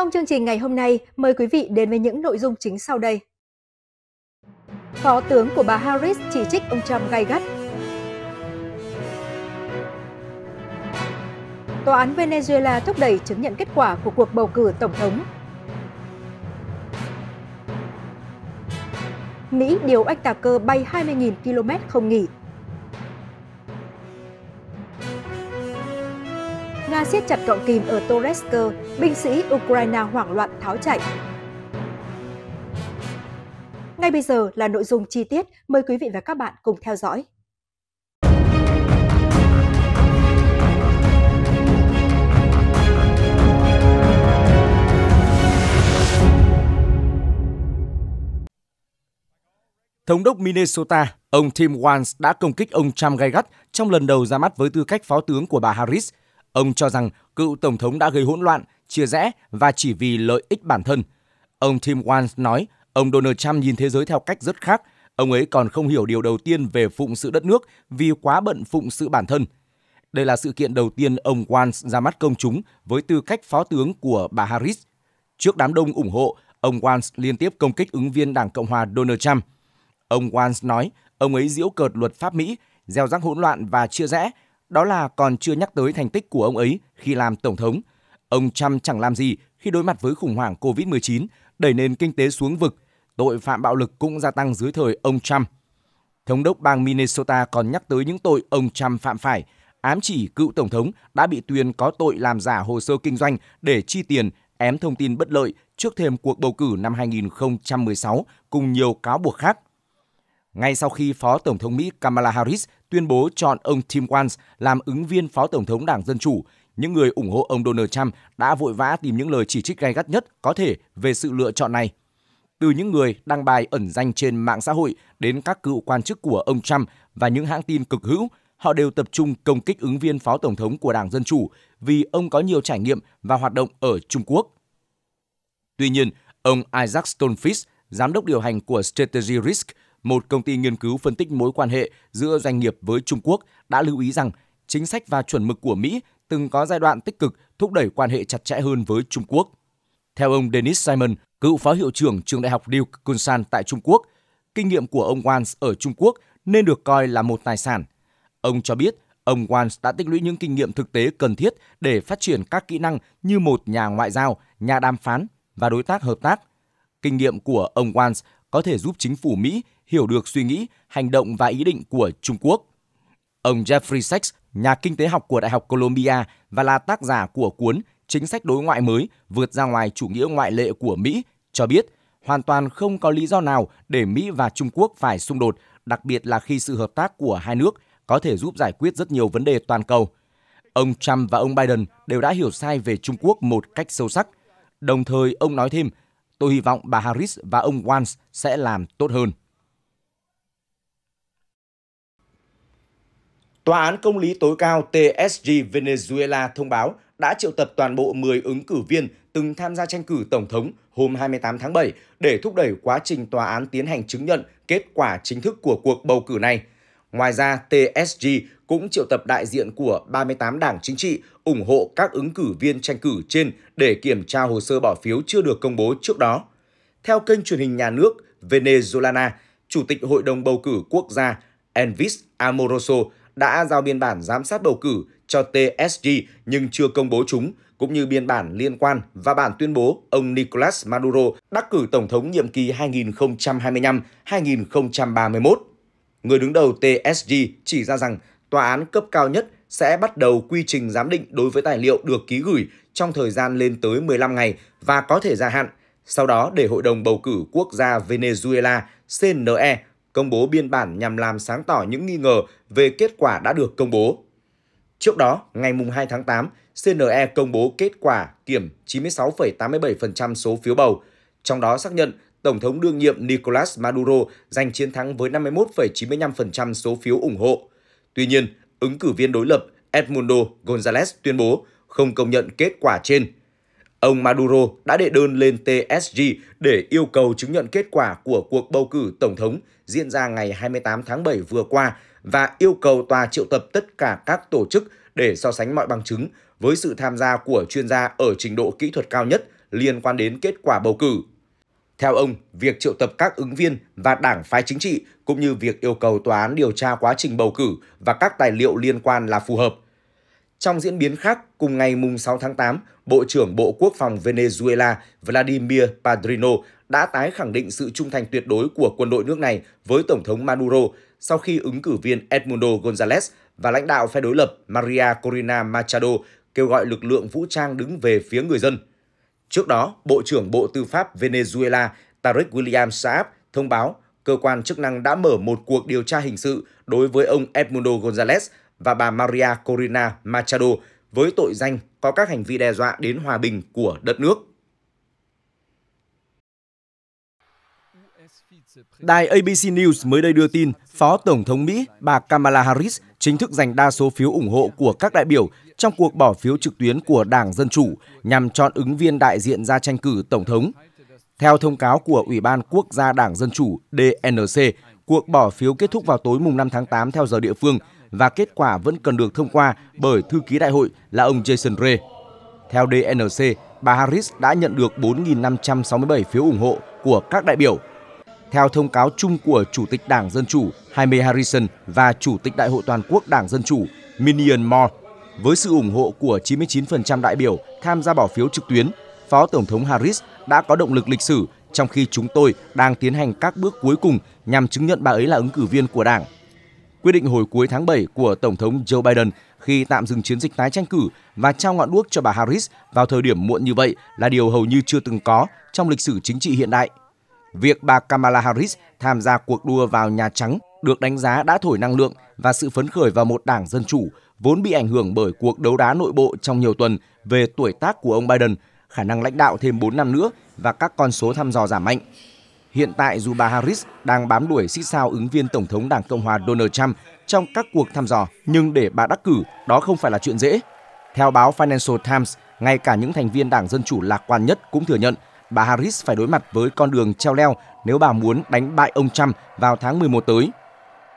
Trong chương trình ngày hôm nay, mời quý vị đến với những nội dung chính sau đây. Phó tướng của bà Harris chỉ trích ông Trump gay gắt. Tòa án Venezuela thúc đẩy chứng nhận kết quả của cuộc bầu cử tổng thống. Mỹ điều oanh tạc cơ bay 20.000 km không nghỉ Nga siết chặt cọng kìm ở Toretsk, binh sĩ Ukraine hoảng loạn tháo chạy. Ngay bây giờ là nội dung chi tiết, mời quý vị và các bạn cùng theo dõi. Thống đốc Minnesota, ông Tim Walz đã công kích ông Trump gay gắt trong lần đầu ra mắt với tư cách phó tướng của bà Harris Ông cho rằng cựu tổng thống đã gây hỗn loạn, chia rẽ và chỉ vì lợi ích bản thân. Ông Tim Walz nói, ông Donald Trump nhìn thế giới theo cách rất khác. Ông ấy còn không hiểu điều đầu tiên về phụng sự đất nước vì quá bận phụng sự bản thân. Đây là sự kiện đầu tiên ông Walz ra mắt công chúng với tư cách phó tướng của bà Harris. Trước đám đông ủng hộ, ông Walz liên tiếp công kích ứng viên Đảng Cộng hòa Donald Trump. Ông Walz nói, ông ấy giễu cợt luật pháp Mỹ, gieo rắc hỗn loạn và chia rẽ, đó là còn chưa nhắc tới thành tích của ông ấy khi làm tổng thống. Ông Trump chẳng làm gì khi đối mặt với khủng hoảng COVID-19, đẩy nền kinh tế xuống vực, tội phạm bạo lực cũng gia tăng dưới thời ông Trump. Thống đốc bang Minnesota còn nhắc tới những tội ông Trump phạm phải, ám chỉ cựu tổng thống đã bị tuyên có tội làm giả hồ sơ kinh doanh để chi tiền, ém thông tin bất lợi trước thêm cuộc bầu cử năm 2016 cùng nhiều cáo buộc khác. Ngay sau khi Phó Tổng thống Mỹ Kamala Harris tuyên bố chọn ông Tim Walz làm ứng viên phó tổng thống Đảng Dân Chủ. Những người ủng hộ ông Donald Trump đã vội vã tìm những lời chỉ trích gay gắt nhất có thể về sự lựa chọn này. Từ những người đăng bài ẩn danh trên mạng xã hội đến các cựu quan chức của ông Trump và những hãng tin cực hữu, họ đều tập trung công kích ứng viên phó tổng thống của Đảng Dân Chủ vì ông có nhiều trải nghiệm và hoạt động ở Trung Quốc. Tuy nhiên, ông Isaac Stonefish, giám đốc điều hành của Strategy Risk, một công ty nghiên cứu phân tích mối quan hệ giữa doanh nghiệp với Trung Quốc đã lưu ý rằng chính sách và chuẩn mực của Mỹ từng có giai đoạn tích cực thúc đẩy quan hệ chặt chẽ hơn với Trung Quốc. Theo ông Dennis Simon, cựu phó hiệu trưởng trường đại học Duke Kunsan tại Trung Quốc, kinh nghiệm của ông Wans ở Trung Quốc nên được coi là một tài sản. Ông cho biết ông Wans đã tích lũy những kinh nghiệm thực tế cần thiết để phát triển các kỹ năng như một nhà ngoại giao, nhà đàm phán và đối tác hợp tác. Kinh nghiệm của ông Wans có thể giúp chính phủ Mỹ hiểu được suy nghĩ, hành động và ý định của Trung Quốc. Ông Jeffrey Sachs, nhà kinh tế học của Đại học Columbia và là tác giả của cuốn Chính sách đối ngoại mới vượt ra ngoài chủ nghĩa ngoại lệ của Mỹ, cho biết hoàn toàn không có lý do nào để Mỹ và Trung Quốc phải xung đột, đặc biệt là khi sự hợp tác của hai nước có thể giúp giải quyết rất nhiều vấn đề toàn cầu. Ông Trump và ông Biden đều đã hiểu sai về Trung Quốc một cách sâu sắc. Đồng thời, ông nói thêm, tôi hy vọng bà Harris và ông Walz sẽ làm tốt hơn. Tòa án Công lý tối cao TSG Venezuela thông báo đã triệu tập toàn bộ 10 ứng cử viên từng tham gia tranh cử Tổng thống hôm 28 tháng 7 để thúc đẩy quá trình tòa án tiến hành chứng nhận kết quả chính thức của cuộc bầu cử này. Ngoài ra, TSG cũng triệu tập đại diện của 38 đảng chính trị ủng hộ các ứng cử viên tranh cử trên để kiểm tra hồ sơ bỏ phiếu chưa được công bố trước đó. Theo kênh truyền hình nhà nước Venezuela, Chủ tịch Hội đồng Bầu cử Quốc gia Envis Amoroso đã giao biên bản giám sát bầu cử cho TSG nhưng chưa công bố chúng, cũng như biên bản liên quan và bản tuyên bố ông Nicolas Maduro đắc cử Tổng thống nhiệm kỳ 2025-2031. Người đứng đầu TSG chỉ ra rằng tòa án cấp cao nhất sẽ bắt đầu quy trình giám định đối với tài liệu được ký gửi trong thời gian lên tới 15 ngày và có thể gia hạn, sau đó để Hội đồng Bầu cử Quốc gia Venezuela CNE công bố biên bản nhằm làm sáng tỏ những nghi ngờ về kết quả đã được công bố. Trước đó, ngày 2 tháng 8, CNE công bố kết quả kiểm 96,87% số phiếu bầu, trong đó xác nhận Tổng thống đương nhiệm Nicolas Maduro giành chiến thắng với 51,95% số phiếu ủng hộ. Tuy nhiên, ứng cử viên đối lập Edmundo González tuyên bố không công nhận kết quả trên Ông Maduro đã đệ đơn lên TSG để yêu cầu chứng nhận kết quả của cuộc bầu cử tổng thống diễn ra ngày 28 tháng 7 vừa qua và yêu cầu tòa triệu tập tất cả các tổ chức để so sánh mọi bằng chứng với sự tham gia của chuyên gia ở trình độ kỹ thuật cao nhất liên quan đến kết quả bầu cử. Theo ông, việc triệu tập các ứng viên và đảng phái chính trị cũng như việc yêu cầu tòa án điều tra quá trình bầu cử và các tài liệu liên quan là phù hợp – trong diễn biến khác, cùng ngày mùng 6 tháng 8, Bộ trưởng Bộ Quốc phòng Venezuela Vladimir Padrino đã tái khẳng định sự trung thành tuyệt đối của quân đội nước này với Tổng thống Maduro sau khi ứng cử viên Edmundo González và lãnh đạo phe đối lập Maria Corina Machado kêu gọi lực lượng vũ trang đứng về phía người dân. Trước đó, Bộ trưởng Bộ Tư pháp Venezuela Tarek William Saab thông báo cơ quan chức năng đã mở một cuộc điều tra hình sự đối với ông Edmundo González và bà Maria Corina Machado với tội danh có các hành vi đe dọa đến hòa bình của đất nước. Đài ABC News mới đây đưa tin Phó Tổng thống Mỹ bà Kamala Harris chính thức giành đa số phiếu ủng hộ của các đại biểu trong cuộc bỏ phiếu trực tuyến của Đảng Dân Chủ nhằm chọn ứng viên đại diện ra tranh cử Tổng thống. Theo thông cáo của Ủy ban Quốc gia Đảng Dân Chủ DNC, cuộc bỏ phiếu kết thúc vào tối mùng 5 tháng 8 theo giờ địa phương và kết quả vẫn cần được thông qua bởi thư ký đại hội là ông Jason Ray. Theo DNC, bà Harris đã nhận được 4.567 phiếu ủng hộ của các đại biểu. Theo thông cáo chung của Chủ tịch Đảng Dân Chủ Jaime Harrison và Chủ tịch Đại hội Toàn quốc Đảng Dân Chủ Minion Moore, với sự ủng hộ của 99% đại biểu tham gia bỏ phiếu trực tuyến, Phó Tổng thống Harris đã có động lực lịch sử trong khi chúng tôi đang tiến hành các bước cuối cùng nhằm chứng nhận bà ấy là ứng cử viên của Đảng quyết định hồi cuối tháng 7 của Tổng thống Joe Biden khi tạm dừng chiến dịch tái tranh cử và trao ngọn đuốc cho bà Harris vào thời điểm muộn như vậy là điều hầu như chưa từng có trong lịch sử chính trị hiện đại. Việc bà Kamala Harris tham gia cuộc đua vào Nhà Trắng được đánh giá đã thổi năng lượng và sự phấn khởi vào một đảng Dân Chủ vốn bị ảnh hưởng bởi cuộc đấu đá nội bộ trong nhiều tuần về tuổi tác của ông Biden, khả năng lãnh đạo thêm 4 năm nữa và các con số thăm dò giảm mạnh. Hiện tại dù bà Harris đang bám đuổi xích sao ứng viên Tổng thống Đảng Cộng hòa Donald Trump trong các cuộc thăm dò, nhưng để bà đắc cử đó không phải là chuyện dễ. Theo báo Financial Times, ngay cả những thành viên Đảng Dân Chủ lạc quan nhất cũng thừa nhận bà Harris phải đối mặt với con đường treo leo nếu bà muốn đánh bại ông Trump vào tháng 11 tới.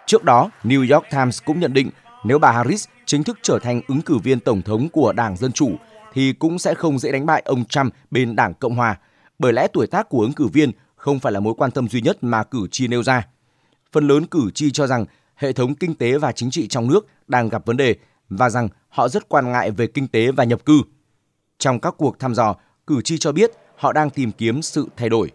Trước đó, New York Times cũng nhận định nếu bà Harris chính thức trở thành ứng cử viên tổng thống của Đảng Dân Chủ thì cũng sẽ không dễ đánh bại ông Trump bên Đảng Cộng hòa, bởi lẽ tuổi tác của ứng cử viên không phải là mối quan tâm duy nhất mà cử tri nêu ra. Phần lớn cử tri cho rằng hệ thống kinh tế và chính trị trong nước đang gặp vấn đề và rằng họ rất quan ngại về kinh tế và nhập cư. Trong các cuộc thăm dò, cử tri cho biết họ đang tìm kiếm sự thay đổi.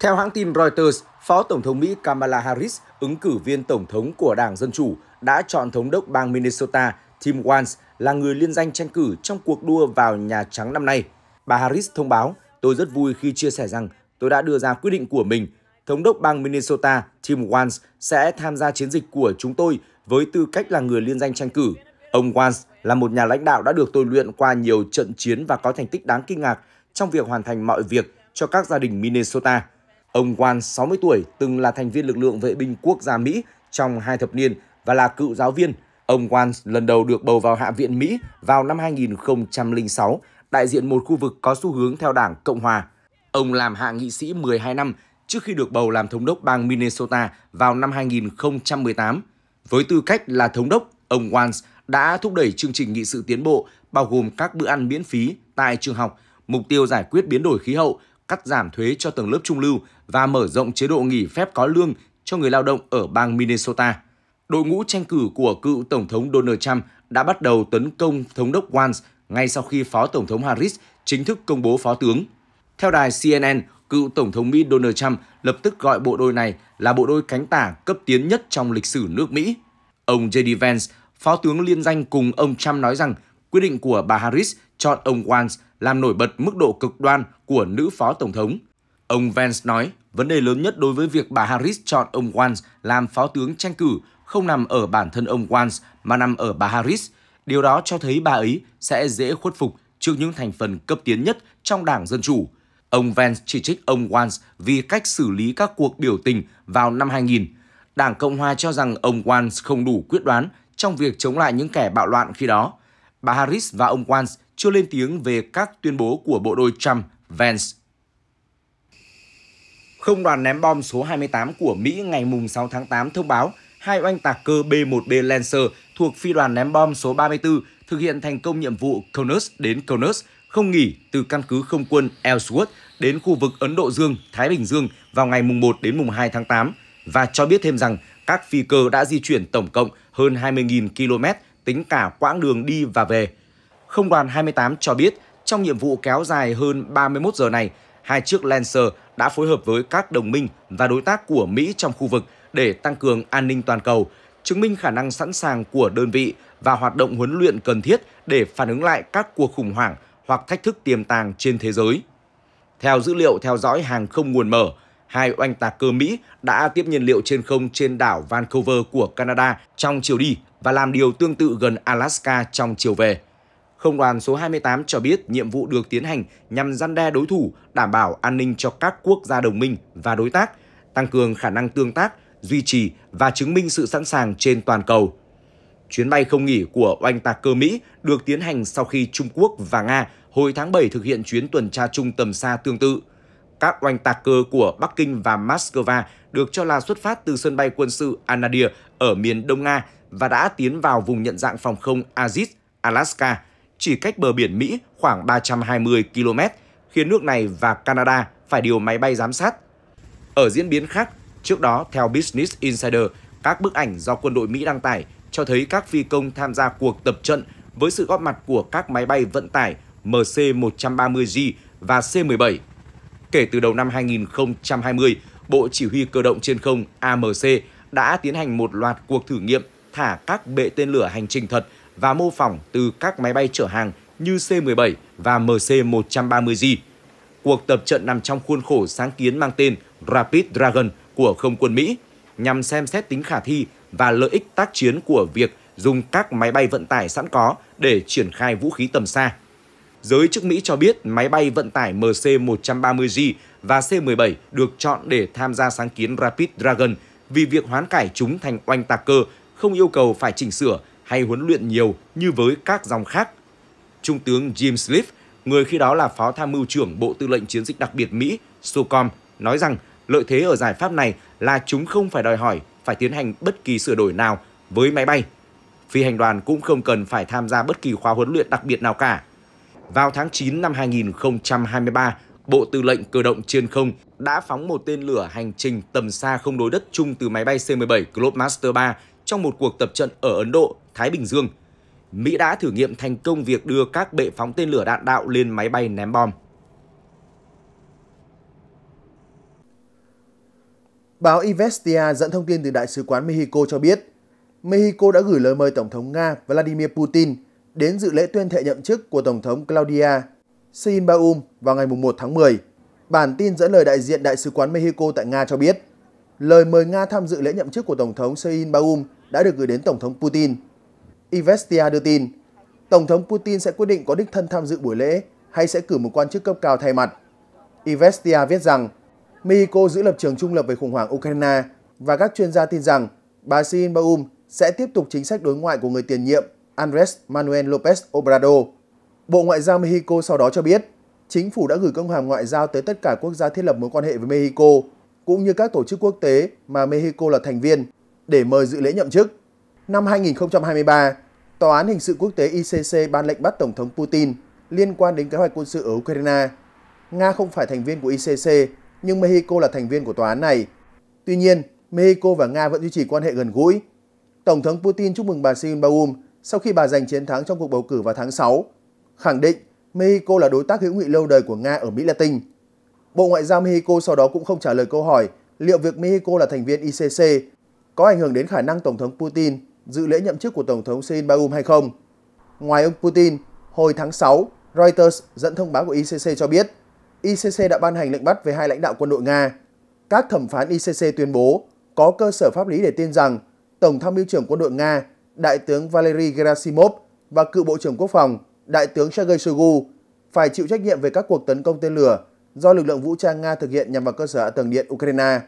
Theo hãng tin Reuters, Phó Tổng thống Mỹ Kamala Harris, ứng cử viên Tổng thống của Đảng Dân Chủ, đã chọn Thống đốc bang Minnesota Tim Walz là người liên danh tranh cử trong cuộc đua vào Nhà Trắng năm nay. Bà Harris thông báo, tôi rất vui khi chia sẻ rằng tôi đã đưa ra quyết định của mình. Thống đốc bang Minnesota Tim Walz sẽ tham gia chiến dịch của chúng tôi với tư cách là người liên danh tranh cử. Ông Walz là một nhà lãnh đạo đã được tôi luyện qua nhiều trận chiến và có thành tích đáng kinh ngạc trong việc hoàn thành mọi việc cho các gia đình Minnesota. Ông Walz 60 tuổi, từng là thành viên lực lượng vệ binh quốc gia Mỹ trong hai thập niên và là cựu giáo viên, Ông Wan lần đầu được bầu vào Hạ viện Mỹ vào năm 2006, đại diện một khu vực có xu hướng theo đảng Cộng hòa. Ông làm hạ nghị sĩ 12 năm trước khi được bầu làm thống đốc bang Minnesota vào năm 2018. Với tư cách là thống đốc, ông Wan đã thúc đẩy chương trình nghị sự tiến bộ bao gồm các bữa ăn miễn phí tại trường học, mục tiêu giải quyết biến đổi khí hậu, cắt giảm thuế cho tầng lớp trung lưu và mở rộng chế độ nghỉ phép có lương cho người lao động ở bang Minnesota đội ngũ tranh cử của cựu Tổng thống Donald Trump đã bắt đầu tấn công Thống đốc Walz ngay sau khi Phó Tổng thống Harris chính thức công bố phó tướng. Theo đài CNN, cựu Tổng thống Mỹ Donald Trump lập tức gọi bộ đôi này là bộ đôi cánh tả cấp tiến nhất trong lịch sử nước Mỹ. Ông J.D. Vance, phó tướng liên danh cùng ông Trump nói rằng quyết định của bà Harris chọn ông Walz làm nổi bật mức độ cực đoan của nữ phó tổng thống. Ông Vance nói, vấn đề lớn nhất đối với việc bà Harris chọn ông Walz làm phó tướng tranh cử không nằm ở bản thân ông Walz mà nằm ở bà Harris. Điều đó cho thấy bà ấy sẽ dễ khuất phục trước những thành phần cấp tiến nhất trong Đảng Dân Chủ. Ông Vance chỉ trích ông Walz vì cách xử lý các cuộc biểu tình vào năm 2000. Đảng Cộng Hòa cho rằng ông Walz không đủ quyết đoán trong việc chống lại những kẻ bạo loạn khi đó. Bà Harris và ông Walz chưa lên tiếng về các tuyên bố của bộ đôi Trump, Vance. Không đoàn ném bom số 28 của Mỹ ngày 6 tháng 8 thông báo hai oanh tạc cơ B-1B Lancer thuộc phi đoàn ném bom số 34 thực hiện thành công nhiệm vụ Conus đến Conus không nghỉ từ căn cứ không quân Ellsworth đến khu vực Ấn Độ Dương, Thái Bình Dương vào ngày mùng 1 đến mùng 2 tháng 8 và cho biết thêm rằng các phi cơ đã di chuyển tổng cộng hơn 20.000 km tính cả quãng đường đi và về. Không đoàn 28 cho biết trong nhiệm vụ kéo dài hơn 31 giờ này, hai chiếc Lancer đã phối hợp với các đồng minh và đối tác của Mỹ trong khu vực để tăng cường an ninh toàn cầu, chứng minh khả năng sẵn sàng của đơn vị và hoạt động huấn luyện cần thiết để phản ứng lại các cuộc khủng hoảng hoặc thách thức tiềm tàng trên thế giới. Theo dữ liệu theo dõi hàng không nguồn mở, hai oanh tạc cơ Mỹ đã tiếp nhiên liệu trên không trên đảo Vancouver của Canada trong chiều đi và làm điều tương tự gần Alaska trong chiều về. Không đoàn số 28 cho biết nhiệm vụ được tiến hành nhằm gian đe đối thủ, đảm bảo an ninh cho các quốc gia đồng minh và đối tác, tăng cường khả năng tương tác duy trì và chứng minh sự sẵn sàng trên toàn cầu. Chuyến bay không nghỉ của oanh tạc cơ Mỹ được tiến hành sau khi Trung Quốc và Nga hồi tháng 7 thực hiện chuyến tuần tra chung tầm xa tương tự. Các oanh tạc cơ của Bắc Kinh và Moscow được cho là xuất phát từ sân bay quân sự Anadir ở miền Đông Nga và đã tiến vào vùng nhận dạng phòng không Aziz, Alaska, chỉ cách bờ biển Mỹ khoảng 320 km, khiến nước này và Canada phải điều máy bay giám sát. Ở diễn biến khác, Trước đó, theo Business Insider, các bức ảnh do quân đội Mỹ đăng tải cho thấy các phi công tham gia cuộc tập trận với sự góp mặt của các máy bay vận tải MC-130G và C-17. Kể từ đầu năm 2020, Bộ Chỉ huy Cơ động Trên không AMC đã tiến hành một loạt cuộc thử nghiệm thả các bệ tên lửa hành trình thật và mô phỏng từ các máy bay chở hàng như C-17 và MC-130G. Cuộc tập trận nằm trong khuôn khổ sáng kiến mang tên Rapid Dragon – của không quân Mỹ nhằm xem xét tính khả thi và lợi ích tác chiến của việc dùng các máy bay vận tải sẵn có để triển khai vũ khí tầm xa. Giới chức Mỹ cho biết máy bay vận tải MC-130G và C-17 được chọn để tham gia sáng kiến Rapid Dragon vì việc hoán cải chúng thành oanh tạc cơ không yêu cầu phải chỉnh sửa hay huấn luyện nhiều như với các dòng khác. Trung tướng Jim Sliff, người khi đó là phó tham mưu trưởng Bộ Tư lệnh Chiến dịch đặc biệt Mỹ, SOCOM, nói rằng Lợi thế ở giải pháp này là chúng không phải đòi hỏi phải tiến hành bất kỳ sửa đổi nào với máy bay. Phi hành đoàn cũng không cần phải tham gia bất kỳ khóa huấn luyện đặc biệt nào cả. Vào tháng 9 năm 2023, Bộ Tư lệnh Cơ động Trên không đã phóng một tên lửa hành trình tầm xa không đối đất chung từ máy bay C-17 Globemaster 3 trong một cuộc tập trận ở Ấn Độ, Thái Bình Dương. Mỹ đã thử nghiệm thành công việc đưa các bệ phóng tên lửa đạn đạo lên máy bay ném bom. Báo Ivestia dẫn thông tin từ Đại sứ quán Mexico cho biết, Mexico đã gửi lời mời Tổng thống Nga Vladimir Putin đến dự lễ tuyên thệ nhậm chức của Tổng thống Claudia Sheinbaum vào ngày 1 tháng 10. Bản tin dẫn lời đại diện Đại sứ quán Mexico tại Nga cho biết, lời mời Nga tham dự lễ nhậm chức của Tổng thống Sheinbaum đã được gửi đến Tổng thống Putin. Ivestia đưa tin, Tổng thống Putin sẽ quyết định có đích thân tham dự buổi lễ hay sẽ cử một quan chức cấp cao thay mặt. Ivestia viết rằng, Mexico giữ lập trường trung lập về khủng hoảng Ukraine và các chuyên gia tin rằng bà Sin sẽ tiếp tục chính sách đối ngoại của người tiền nhiệm Andres Manuel López Obrador. Bộ Ngoại giao Mexico sau đó cho biết, chính phủ đã gửi công hàm ngoại giao tới tất cả quốc gia thiết lập mối quan hệ với Mexico, cũng như các tổ chức quốc tế mà Mexico là thành viên, để mời dự lễ nhậm chức. Năm 2023, Tòa án Hình sự Quốc tế ICC ban lệnh bắt Tổng thống Putin liên quan đến kế hoạch quân sự ở Ukraine. Nga không phải thành viên của ICC nhưng Mexico là thành viên của tòa án này. Tuy nhiên, Mexico và Nga vẫn duy trì quan hệ gần gũi. Tổng thống Putin chúc mừng bà Sheinbaum sau khi bà giành chiến thắng trong cuộc bầu cử vào tháng 6, khẳng định Mexico là đối tác hữu nghị lâu đời của Nga ở Mỹ Latin. Bộ Ngoại giao Mexico sau đó cũng không trả lời câu hỏi liệu việc Mexico là thành viên ICC có ảnh hưởng đến khả năng Tổng thống Putin dự lễ nhậm chức của Tổng thống Sheinbaum hay không. Ngoài ông Putin, hồi tháng 6, Reuters dẫn thông báo của ICC cho biết ICC đã ban hành lệnh bắt về hai lãnh đạo quân đội Nga. Các thẩm phán ICC tuyên bố có cơ sở pháp lý để tin rằng Tổng tham mưu trưởng quân đội Nga, Đại tướng Valery Gerasimov và cựu Bộ trưởng Quốc phòng, Đại tướng Sergei Shoigu phải chịu trách nhiệm về các cuộc tấn công tên lửa do lực lượng vũ trang Nga thực hiện nhằm vào cơ sở hạ tầng điện Ukraine.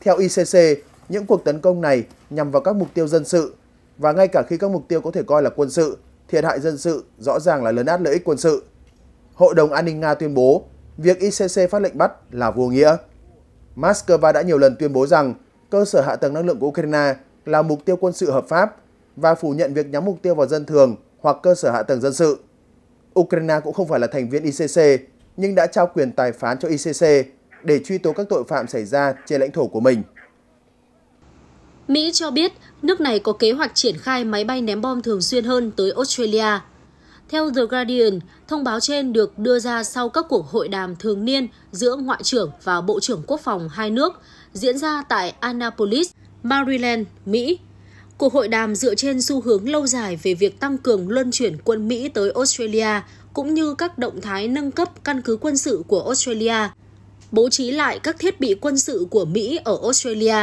Theo ICC, những cuộc tấn công này nhằm vào các mục tiêu dân sự và ngay cả khi các mục tiêu có thể coi là quân sự, thiệt hại dân sự rõ ràng là lớn át lợi ích quân sự. Hội đồng An ninh Nga tuyên bố việc ICC phát lệnh bắt là vô nghĩa. Moscow đã nhiều lần tuyên bố rằng cơ sở hạ tầng năng lượng của Ukraine là mục tiêu quân sự hợp pháp và phủ nhận việc nhắm mục tiêu vào dân thường hoặc cơ sở hạ tầng dân sự. Ukraine cũng không phải là thành viên ICC nhưng đã trao quyền tài phán cho ICC để truy tố các tội phạm xảy ra trên lãnh thổ của mình. Mỹ cho biết nước này có kế hoạch triển khai máy bay ném bom thường xuyên hơn tới Australia theo The Guardian, thông báo trên được đưa ra sau các cuộc hội đàm thường niên giữa Ngoại trưởng và Bộ trưởng Quốc phòng hai nước diễn ra tại Annapolis, Maryland, Mỹ. Cuộc hội đàm dựa trên xu hướng lâu dài về việc tăng cường luân chuyển quân Mỹ tới Australia cũng như các động thái nâng cấp căn cứ quân sự của Australia, bố trí lại các thiết bị quân sự của Mỹ ở Australia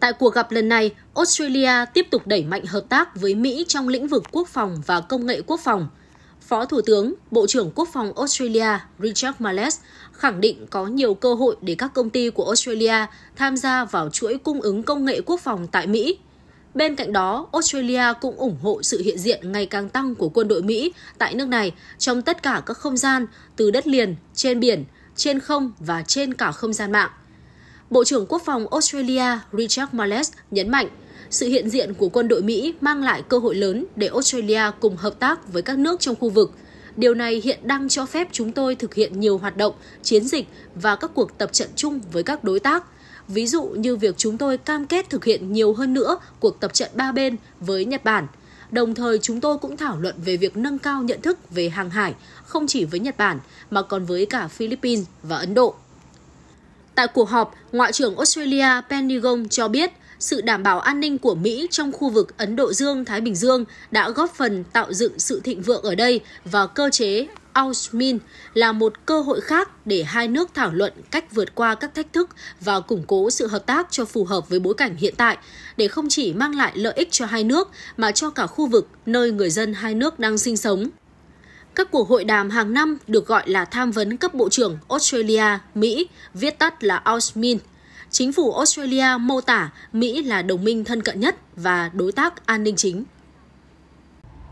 Tại cuộc gặp lần này, Australia tiếp tục đẩy mạnh hợp tác với Mỹ trong lĩnh vực quốc phòng và công nghệ quốc phòng. Phó Thủ tướng, Bộ trưởng Quốc phòng Australia Richard Marles khẳng định có nhiều cơ hội để các công ty của Australia tham gia vào chuỗi cung ứng công nghệ quốc phòng tại Mỹ. Bên cạnh đó, Australia cũng ủng hộ sự hiện diện ngày càng tăng của quân đội Mỹ tại nước này trong tất cả các không gian, từ đất liền, trên biển, trên không và trên cả không gian mạng – Bộ trưởng Quốc phòng Australia Richard Marles nhấn mạnh, sự hiện diện của quân đội Mỹ mang lại cơ hội lớn để Australia cùng hợp tác với các nước trong khu vực. Điều này hiện đang cho phép chúng tôi thực hiện nhiều hoạt động, chiến dịch và các cuộc tập trận chung với các đối tác. Ví dụ như việc chúng tôi cam kết thực hiện nhiều hơn nữa cuộc tập trận ba bên với Nhật Bản. Đồng thời chúng tôi cũng thảo luận về việc nâng cao nhận thức về hàng hải, không chỉ với Nhật Bản mà còn với cả Philippines và Ấn Độ. Tại cuộc họp, Ngoại trưởng Australia Penny Gong cho biết sự đảm bảo an ninh của Mỹ trong khu vực Ấn Độ Dương-Thái Bình Dương đã góp phần tạo dựng sự thịnh vượng ở đây và cơ chế Ausmin là một cơ hội khác để hai nước thảo luận cách vượt qua các thách thức và củng cố sự hợp tác cho phù hợp với bối cảnh hiện tại, để không chỉ mang lại lợi ích cho hai nước mà cho cả khu vực nơi người dân hai nước đang sinh sống. Các cuộc hội đàm hàng năm được gọi là tham vấn cấp bộ trưởng Australia, Mỹ, viết tắt là AUSMIN. Chính phủ Australia mô tả Mỹ là đồng minh thân cận nhất và đối tác an ninh chính.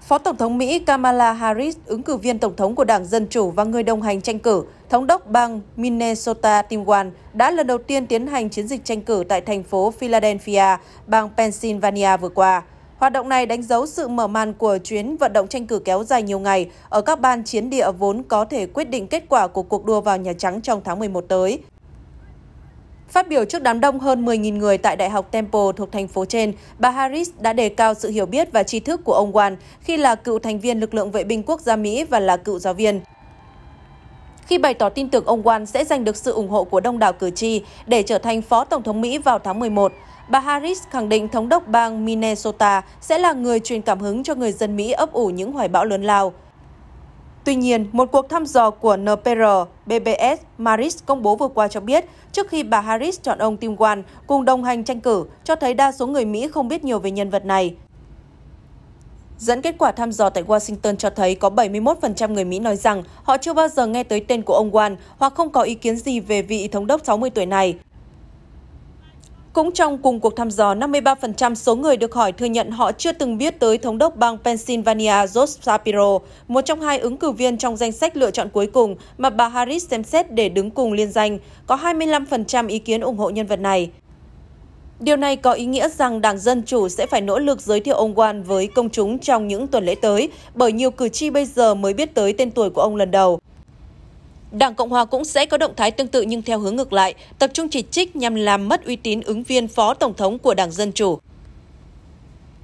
Phó Tổng thống Mỹ Kamala Harris, ứng cử viên Tổng thống của Đảng Dân Chủ và người đồng hành tranh cử, Thống đốc bang Minnesota Tim Wan đã lần đầu tiên tiến hành chiến dịch tranh cử tại thành phố Philadelphia, bang Pennsylvania vừa qua. Hoạt động này đánh dấu sự mở màn của chuyến vận động tranh cử kéo dài nhiều ngày ở các ban chiến địa vốn có thể quyết định kết quả của cuộc đua vào Nhà Trắng trong tháng 11 tới. Phát biểu trước đám đông hơn 10.000 người tại Đại học Temple thuộc thành phố trên, bà Harris đã đề cao sự hiểu biết và tri thức của ông Wan khi là cựu thành viên lực lượng vệ binh quốc gia Mỹ và là cựu giáo viên. Khi bày tỏ tin tưởng ông Wan sẽ giành được sự ủng hộ của đông đảo cử tri để trở thành phó tổng thống Mỹ vào tháng 11, Bà Harris khẳng định thống đốc bang Minnesota sẽ là người truyền cảm hứng cho người dân Mỹ ấp ủ những hoài bão lớn lao. Tuy nhiên, một cuộc thăm dò của NPR, BBS, Maris công bố vừa qua cho biết, trước khi bà Harris chọn ông Tim Wan cùng đồng hành tranh cử, cho thấy đa số người Mỹ không biết nhiều về nhân vật này. Dẫn kết quả thăm dò tại Washington cho thấy có 71% người Mỹ nói rằng họ chưa bao giờ nghe tới tên của ông Wan hoặc không có ý kiến gì về vị thống đốc 60 tuổi này. Cũng trong cùng cuộc thăm dò, 53% số người được hỏi thừa nhận họ chưa từng biết tới thống đốc bang Pennsylvania Josh Shapiro, một trong hai ứng cử viên trong danh sách lựa chọn cuối cùng mà bà Harris xem xét để đứng cùng liên danh. Có 25% ý kiến ủng hộ nhân vật này. Điều này có ý nghĩa rằng Đảng Dân Chủ sẽ phải nỗ lực giới thiệu ông Wan với công chúng trong những tuần lễ tới, bởi nhiều cử tri bây giờ mới biết tới tên tuổi của ông lần đầu. Đảng Cộng hòa cũng sẽ có động thái tương tự nhưng theo hướng ngược lại, tập trung chỉ trích nhằm làm mất uy tín ứng viên phó tổng thống của Đảng Dân Chủ.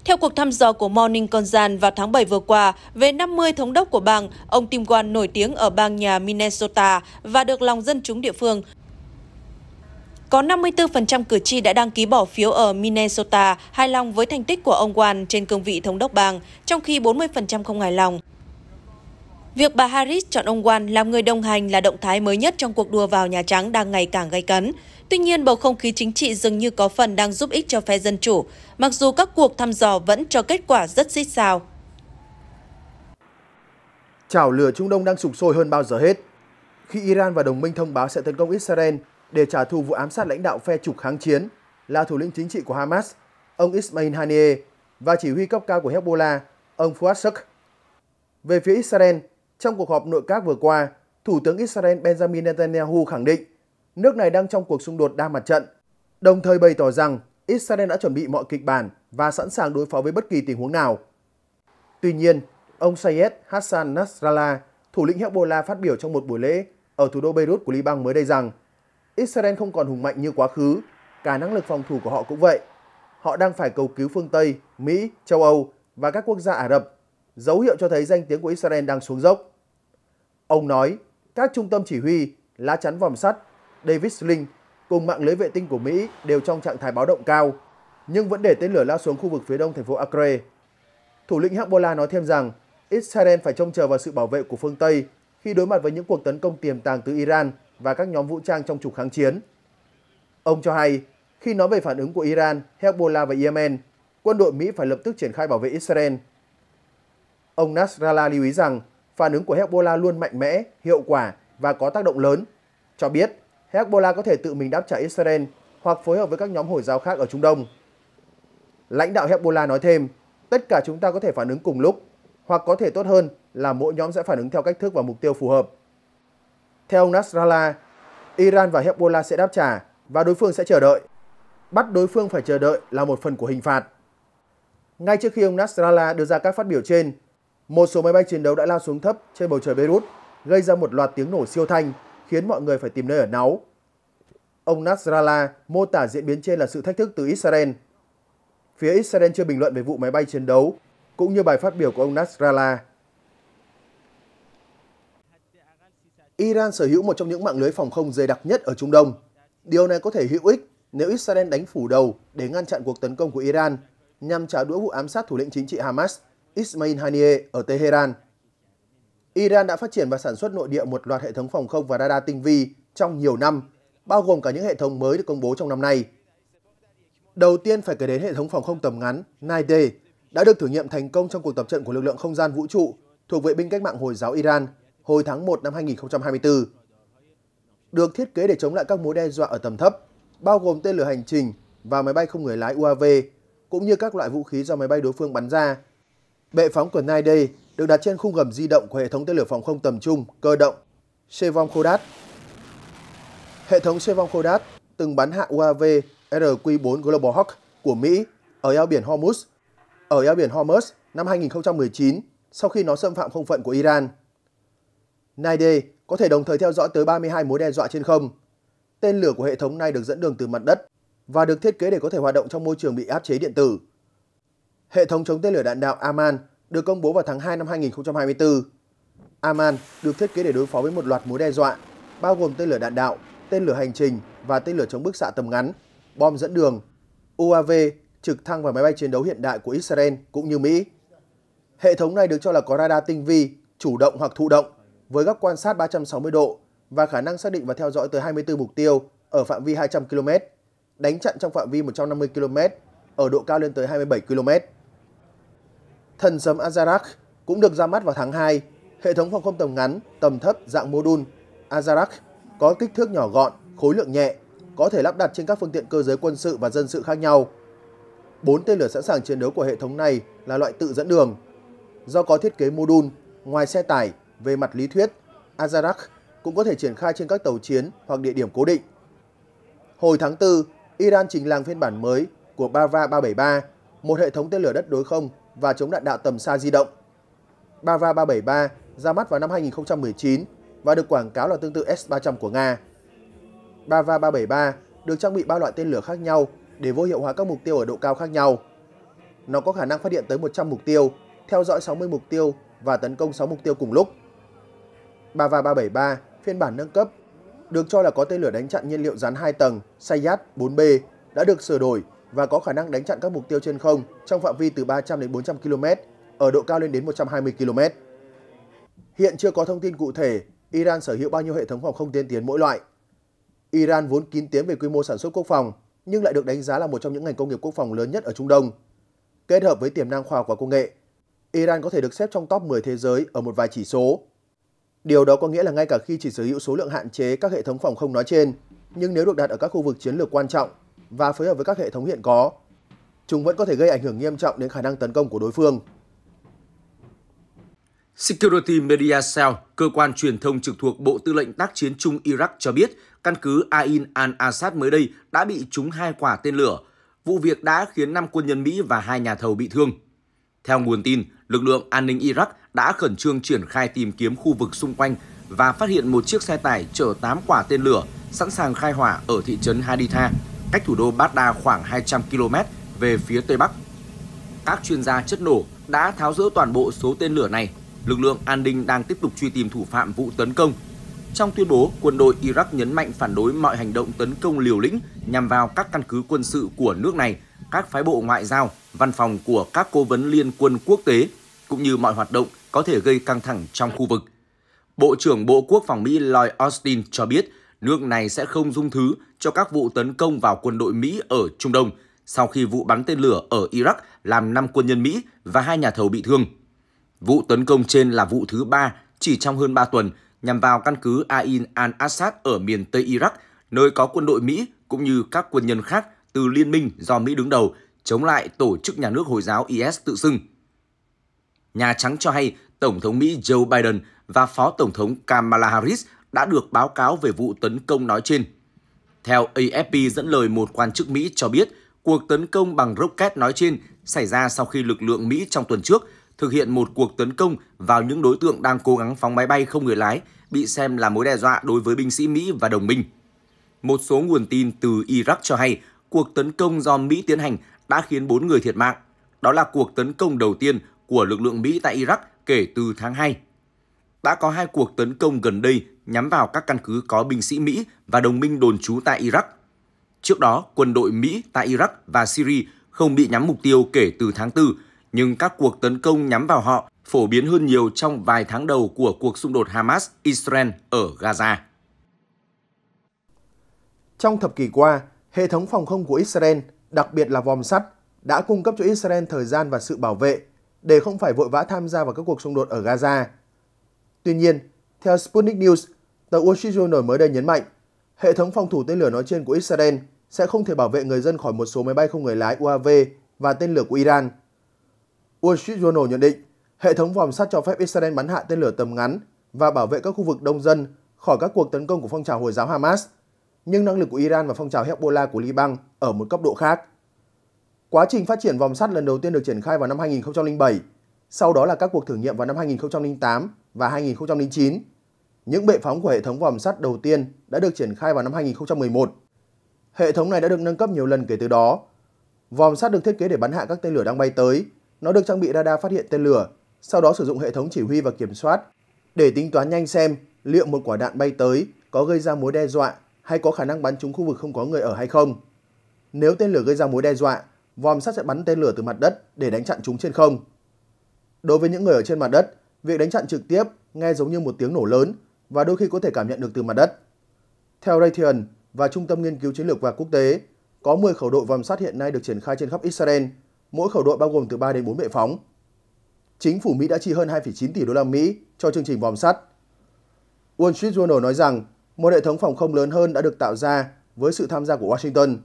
Theo cuộc thăm dò của Morning Consult vào tháng 7 vừa qua, về 50 thống đốc của bang, ông Tim Wan nổi tiếng ở bang nhà Minnesota và được lòng dân chúng địa phương. Có 54% cử tri đã đăng ký bỏ phiếu ở Minnesota hài lòng với thành tích của ông Wan trên cương vị thống đốc bang, trong khi 40% không hài lòng. Việc bà Harris chọn ông Wan làm người đồng hành là động thái mới nhất trong cuộc đua vào Nhà Trắng đang ngày càng gay cấn. Tuy nhiên, bầu không khí chính trị dường như có phần đang giúp ích cho phe Dân Chủ, mặc dù các cuộc thăm dò vẫn cho kết quả rất xích sao. Chảo lửa Trung Đông đang sụp sôi hơn bao giờ hết. Khi Iran và đồng minh thông báo sẽ tấn công Israel để trả thù vụ ám sát lãnh đạo phe trục kháng chiến là thủ lĩnh chính trị của Hamas, ông Ismail Haniyeh và chỉ huy cấp cao của Hezbollah, ông Fuad Shuk. Về phía Israel, trong cuộc họp nội các vừa qua, Thủ tướng Israel Benjamin Netanyahu khẳng định nước này đang trong cuộc xung đột đa mặt trận, đồng thời bày tỏ rằng Israel đã chuẩn bị mọi kịch bản và sẵn sàng đối phó với bất kỳ tình huống nào. Tuy nhiên, ông Sayed Hassan Nasrallah, thủ lĩnh Hezbollah phát biểu trong một buổi lễ ở thủ đô Beirut của Liban mới đây rằng Israel không còn hùng mạnh như quá khứ, cả năng lực phòng thủ của họ cũng vậy. Họ đang phải cầu cứu phương Tây, Mỹ, châu Âu và các quốc gia Ả Rập, dấu hiệu cho thấy danh tiếng của Israel đang xuống dốc. Ông nói các trung tâm chỉ huy, lá chắn vòng sắt, David Sling cùng mạng lưới vệ tinh của Mỹ đều trong trạng thái báo động cao, nhưng vẫn để tên lửa lao xuống khu vực phía đông thành phố Acre. Thủ lĩnh Hezbollah nói thêm rằng Israel phải trông chờ vào sự bảo vệ của phương Tây khi đối mặt với những cuộc tấn công tiềm tàng từ Iran và các nhóm vũ trang trong trục kháng chiến. Ông cho hay, khi nói về phản ứng của Iran, Hezbollah và Yemen, quân đội Mỹ phải lập tức triển khai bảo vệ Israel. Ông Nasrallah lưu ý rằng phản ứng của Hezbollah luôn mạnh mẽ, hiệu quả và có tác động lớn, cho biết Hezbollah có thể tự mình đáp trả Israel hoặc phối hợp với các nhóm Hồi giáo khác ở Trung Đông. Lãnh đạo Hezbollah nói thêm, tất cả chúng ta có thể phản ứng cùng lúc, hoặc có thể tốt hơn là mỗi nhóm sẽ phản ứng theo cách thức và mục tiêu phù hợp. Theo Nasrallah, Iran và Hezbollah sẽ đáp trả và đối phương sẽ chờ đợi. Bắt đối phương phải chờ đợi là một phần của hình phạt. Ngay trước khi ông Nasrallah đưa ra các phát biểu trên, một số máy bay chiến đấu đã lao xuống thấp trên bầu trời Beirut, gây ra một loạt tiếng nổ siêu thanh, khiến mọi người phải tìm nơi ở náu. Ông Nasrallah mô tả diễn biến trên là sự thách thức từ Israel. Phía Israel chưa bình luận về vụ máy bay chiến đấu, cũng như bài phát biểu của ông Nasrallah. Iran sở hữu một trong những mạng lưới phòng không dày đặc nhất ở Trung Đông. Điều này có thể hữu ích nếu Israel đánh phủ đầu để ngăn chặn cuộc tấn công của Iran nhằm trả đũa vụ ám sát thủ lĩnh chính trị Hamas Ismail Haniyeh ở Tehran. Iran đã phát triển và sản xuất nội địa một loạt hệ thống phòng không và radar tinh vi trong nhiều năm, bao gồm cả những hệ thống mới được công bố trong năm nay. Đầu tiên phải kể đến hệ thống phòng không tầm ngắn Nide đã được thử nghiệm thành công trong cuộc tập trận của lực lượng không gian vũ trụ thuộc vệ binh cách mạng Hồi giáo Iran hồi tháng 1 năm 2024. Được thiết kế để chống lại các mối đe dọa ở tầm thấp, bao gồm tên lửa hành trình và máy bay không người lái UAV, cũng như các loại vũ khí do máy bay đối phương bắn ra Bệ phóng của Nine được đặt trên khung gầm di động của hệ thống tên lửa phòng không tầm trung, cơ động, Sevom Khodat. Hệ thống Sevom Khodat từng bắn hạ UAV RQ-4 Global Hawk của Mỹ ở eo biển Hormuz, ở eo biển Hormuz năm 2019 sau khi nó xâm phạm không phận của Iran. Nine có thể đồng thời theo dõi tới 32 mối đe dọa trên không. Tên lửa của hệ thống này được dẫn đường từ mặt đất và được thiết kế để có thể hoạt động trong môi trường bị áp chế điện tử hệ thống chống tên lửa đạn đạo Aman được công bố vào tháng 2 năm 2024. Aman được thiết kế để đối phó với một loạt mối đe dọa, bao gồm tên lửa đạn đạo, tên lửa hành trình và tên lửa chống bức xạ tầm ngắn, bom dẫn đường, UAV, trực thăng và máy bay chiến đấu hiện đại của Israel cũng như Mỹ. Hệ thống này được cho là có radar tinh vi, chủ động hoặc thụ động, với góc quan sát 360 độ và khả năng xác định và theo dõi tới 24 mục tiêu ở phạm vi 200 km, đánh chặn trong phạm vi 150 km, ở độ cao lên tới 27 km. Thần sấm Azarak cũng được ra mắt vào tháng 2. Hệ thống phòng không tầm ngắn, tầm thấp dạng mô đun Azarak có kích thước nhỏ gọn, khối lượng nhẹ, có thể lắp đặt trên các phương tiện cơ giới quân sự và dân sự khác nhau. Bốn tên lửa sẵn sàng chiến đấu của hệ thống này là loại tự dẫn đường. Do có thiết kế mô đun, ngoài xe tải, về mặt lý thuyết, Azarak cũng có thể triển khai trên các tàu chiến hoặc địa điểm cố định. Hồi tháng 4, Iran trình làng phiên bản mới của Bava 373, một hệ thống tên lửa đất đối không và chống đạn đạo tầm xa di động. Bava 373 ra mắt vào năm 2019 và được quảng cáo là tương tự S-300 của Nga. Bava 373 được trang bị ba loại tên lửa khác nhau để vô hiệu hóa các mục tiêu ở độ cao khác nhau. Nó có khả năng phát điện tới 100 mục tiêu, theo dõi 60 mục tiêu và tấn công 6 mục tiêu cùng lúc. Bava 373 phiên bản nâng cấp được cho là có tên lửa đánh chặn nhiên liệu rắn 2 tầng Sayat 4B đã được sửa đổi và có khả năng đánh chặn các mục tiêu trên không trong phạm vi từ 300 đến 400 km, ở độ cao lên đến 120 km. Hiện chưa có thông tin cụ thể Iran sở hữu bao nhiêu hệ thống phòng không tiên tiến mỗi loại. Iran vốn kín tiếng về quy mô sản xuất quốc phòng, nhưng lại được đánh giá là một trong những ngành công nghiệp quốc phòng lớn nhất ở Trung Đông. Kết hợp với tiềm năng khoa học và công nghệ, Iran có thể được xếp trong top 10 thế giới ở một vài chỉ số. Điều đó có nghĩa là ngay cả khi chỉ sở hữu số lượng hạn chế các hệ thống phòng không nói trên, nhưng nếu được đặt ở các khu vực chiến lược quan trọng và phối hợp với các hệ thống hiện có, chúng vẫn có thể gây ảnh hưởng nghiêm trọng đến khả năng tấn công của đối phương. Security Media Cell, cơ quan truyền thông trực thuộc Bộ Tư lệnh Tác chiến Trung Iraq cho biết căn cứ Ain al-Assad mới đây đã bị trúng hai quả tên lửa. Vụ việc đã khiến 5 quân nhân Mỹ và hai nhà thầu bị thương. Theo nguồn tin, lực lượng an ninh Iraq đã khẩn trương triển khai tìm kiếm khu vực xung quanh và phát hiện một chiếc xe tải chở 8 quả tên lửa sẵn sàng khai hỏa ở thị trấn Haditha, cách thủ đô Baghdad khoảng 200 km về phía tây bắc. Các chuyên gia chất nổ đã tháo rỡ toàn bộ số tên lửa này. Lực lượng an ninh đang tiếp tục truy tìm thủ phạm vụ tấn công. Trong tuyên bố, quân đội Iraq nhấn mạnh phản đối mọi hành động tấn công liều lĩnh nhằm vào các căn cứ quân sự của nước này, các phái bộ ngoại giao, văn phòng của các cố vấn liên quân quốc tế, cũng như mọi hoạt động có thể gây căng thẳng trong khu vực. Bộ trưởng Bộ Quốc phòng Mỹ Lloyd Austin cho biết nước này sẽ không dung thứ cho các vụ tấn công vào quân đội Mỹ ở Trung Đông sau khi vụ bắn tên lửa ở Iraq làm 5 quân nhân Mỹ và hai nhà thầu bị thương. Vụ tấn công trên là vụ thứ ba chỉ trong hơn 3 tuần nhằm vào căn cứ Ain al-Assad ở miền Tây Iraq, nơi có quân đội Mỹ cũng như các quân nhân khác từ liên minh do Mỹ đứng đầu chống lại tổ chức nhà nước Hồi giáo IS tự xưng. Nhà Trắng cho hay Tổng thống Mỹ Joe Biden và Phó Tổng thống Kamala Harris đã được báo cáo về vụ tấn công nói trên. Theo AFP dẫn lời một quan chức Mỹ cho biết, cuộc tấn công bằng rocket nói trên xảy ra sau khi lực lượng Mỹ trong tuần trước thực hiện một cuộc tấn công vào những đối tượng đang cố gắng phóng máy bay không người lái, bị xem là mối đe dọa đối với binh sĩ Mỹ và đồng minh. Một số nguồn tin từ Iraq cho hay cuộc tấn công do Mỹ tiến hành đã khiến 4 người thiệt mạng. Đó là cuộc tấn công đầu tiên của lực lượng Mỹ tại Iraq kể từ tháng 2. Đã có hai cuộc tấn công gần đây nhắm vào các căn cứ có binh sĩ Mỹ và đồng minh đồn trú tại Iraq. Trước đó, quân đội Mỹ tại Iraq và Syria không bị nhắm mục tiêu kể từ tháng 4, nhưng các cuộc tấn công nhắm vào họ phổ biến hơn nhiều trong vài tháng đầu của cuộc xung đột Hamas-Israel ở Gaza. Trong thập kỷ qua, hệ thống phòng không của Israel, đặc biệt là vòm sắt, đã cung cấp cho Israel thời gian và sự bảo vệ để không phải vội vã tham gia vào các cuộc xung đột ở Gaza. Tuy nhiên, theo Sputnik News, tờ Wall Street Journal mới đây nhấn mạnh, hệ thống phòng thủ tên lửa nói trên của Israel sẽ không thể bảo vệ người dân khỏi một số máy bay không người lái UAV và tên lửa của Iran. Wall Street Journal nhận định, hệ thống vòm sắt cho phép Israel bắn hạ tên lửa tầm ngắn và bảo vệ các khu vực đông dân khỏi các cuộc tấn công của phong trào Hồi giáo Hamas, nhưng năng lực của Iran và phong trào Hezbollah của Liban ở một cấp độ khác. Quá trình phát triển vòng sắt lần đầu tiên được triển khai vào năm 2007, sau đó là các cuộc thử nghiệm vào năm 2008 và 2009. Những bệ phóng của hệ thống vòm sắt đầu tiên đã được triển khai vào năm 2011. Hệ thống này đã được nâng cấp nhiều lần kể từ đó. Vòm sắt được thiết kế để bắn hạ các tên lửa đang bay tới. Nó được trang bị radar phát hiện tên lửa, sau đó sử dụng hệ thống chỉ huy và kiểm soát để tính toán nhanh xem liệu một quả đạn bay tới có gây ra mối đe dọa hay có khả năng bắn trúng khu vực không có người ở hay không. Nếu tên lửa gây ra mối đe dọa, vòm sắt sẽ bắn tên lửa từ mặt đất để đánh chặn chúng trên không. Đối với những người ở trên mặt đất, Việc đánh chặn trực tiếp nghe giống như một tiếng nổ lớn và đôi khi có thể cảm nhận được từ mặt đất. Theo Raytheon và Trung tâm Nghiên cứu Chiến lược và Quốc tế, có 10 khẩu đội vòng sắt hiện nay được triển khai trên khắp Israel, mỗi khẩu đội bao gồm từ 3 đến 4 bệ phóng. Chính phủ Mỹ đã chi hơn 2,9 tỷ đô la Mỹ cho chương trình vòng sắt. Wall Street Journal nói rằng một hệ thống phòng không lớn hơn đã được tạo ra với sự tham gia của Washington,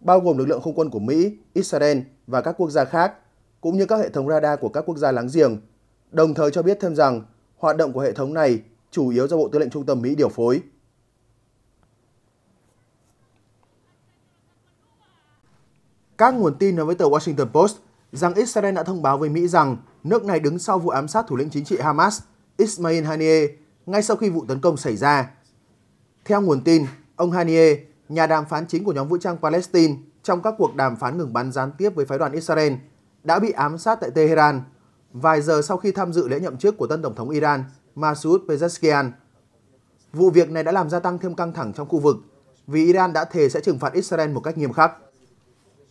bao gồm lực lượng không quân của Mỹ, Israel và các quốc gia khác, cũng như các hệ thống radar của các quốc gia láng giềng đồng thời cho biết thêm rằng hoạt động của hệ thống này chủ yếu do Bộ Tư lệnh Trung tâm Mỹ điều phối. Các nguồn tin nói với tờ Washington Post rằng Israel đã thông báo với Mỹ rằng nước này đứng sau vụ ám sát thủ lĩnh chính trị Hamas Ismail Haniyeh ngay sau khi vụ tấn công xảy ra. Theo nguồn tin, ông Haniyeh, nhà đàm phán chính của nhóm vũ trang Palestine trong các cuộc đàm phán ngừng bắn gián tiếp với phái đoàn Israel, đã bị ám sát tại Tehran vài giờ sau khi tham dự lễ nhậm chức của tân Tổng thống Iran Masoud Pezeshkian. Vụ việc này đã làm gia tăng thêm căng thẳng trong khu vực vì Iran đã thề sẽ trừng phạt Israel một cách nghiêm khắc.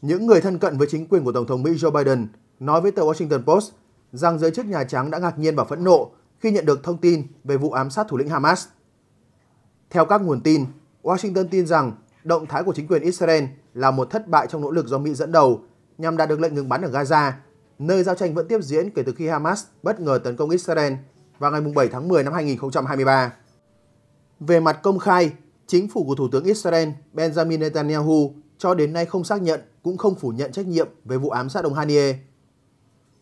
Những người thân cận với chính quyền của Tổng thống Mỹ Joe Biden nói với tờ Washington Post rằng giới chức Nhà Trắng đã ngạc nhiên và phẫn nộ khi nhận được thông tin về vụ ám sát thủ lĩnh Hamas. Theo các nguồn tin, Washington tin rằng động thái của chính quyền Israel là một thất bại trong nỗ lực do Mỹ dẫn đầu nhằm đạt được lệnh ngừng bắn ở Gaza nơi giao tranh vẫn tiếp diễn kể từ khi Hamas bất ngờ tấn công Israel vào ngày 7 tháng 10 năm 2023. Về mặt công khai, chính phủ của Thủ tướng Israel Benjamin Netanyahu cho đến nay không xác nhận cũng không phủ nhận trách nhiệm về vụ ám sát ông Haniyeh.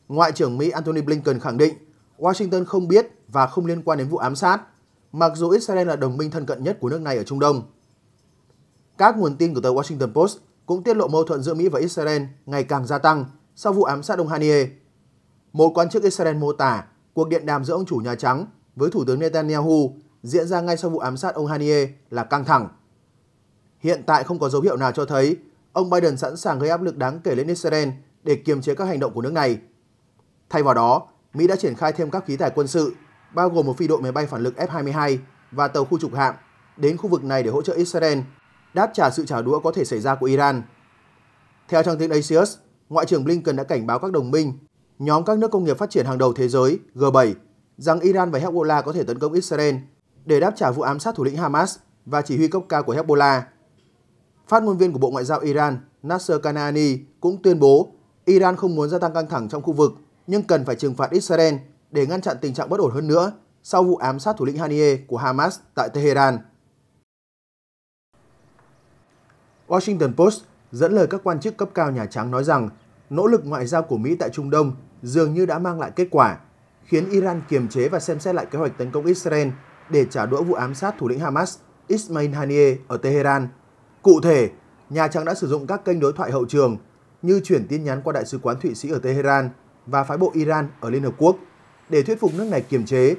Ngoại trưởng Mỹ Antony Blinken khẳng định Washington không biết và không liên quan đến vụ ám sát, mặc dù Israel là đồng minh thân cận nhất của nước này ở Trung Đông. Các nguồn tin của tờ Washington Post cũng tiết lộ mâu thuẫn giữa Mỹ và Israel ngày càng gia tăng sau vụ ám sát ông Haniye. Một quan chức Israel mô tả cuộc điện đàm giữa ông chủ Nhà Trắng với Thủ tướng Netanyahu diễn ra ngay sau vụ ám sát ông Haniye là căng thẳng. Hiện tại không có dấu hiệu nào cho thấy ông Biden sẵn sàng gây áp lực đáng kể lên Israel để kiềm chế các hành động của nước này. Thay vào đó, Mỹ đã triển khai thêm các khí tài quân sự, bao gồm một phi đội máy bay phản lực F-22 và tàu khu trục hạm đến khu vực này để hỗ trợ Israel đáp trả sự trả đũa có thể xảy ra của Iran. Theo trang tin Asius, Ngoại trưởng Blinken đã cảnh báo các đồng minh, nhóm các nước công nghiệp phát triển hàng đầu thế giới G7 rằng Iran và Hezbollah có thể tấn công Israel để đáp trả vụ ám sát thủ lĩnh Hamas và chỉ huy cấp cao của Hezbollah. Phát ngôn viên của Bộ Ngoại giao Iran Nasser Kanani cũng tuyên bố Iran không muốn gia tăng căng thẳng trong khu vực nhưng cần phải trừng phạt Israel để ngăn chặn tình trạng bất ổn hơn nữa sau vụ ám sát thủ lĩnh Haniyeh của Hamas tại Tehran. Washington Post dẫn lời các quan chức cấp cao Nhà Trắng nói rằng nỗ lực ngoại giao của Mỹ tại Trung Đông dường như đã mang lại kết quả, khiến Iran kiềm chế và xem xét lại kế hoạch tấn công Israel để trả đũa vụ ám sát thủ lĩnh Hamas Ismail Haniyeh ở Tehran. Cụ thể, Nhà Trắng đã sử dụng các kênh đối thoại hậu trường như chuyển tin nhắn qua Đại sứ quán Thụy Sĩ ở Tehran và phái bộ Iran ở Liên Hợp Quốc để thuyết phục nước này kiềm chế.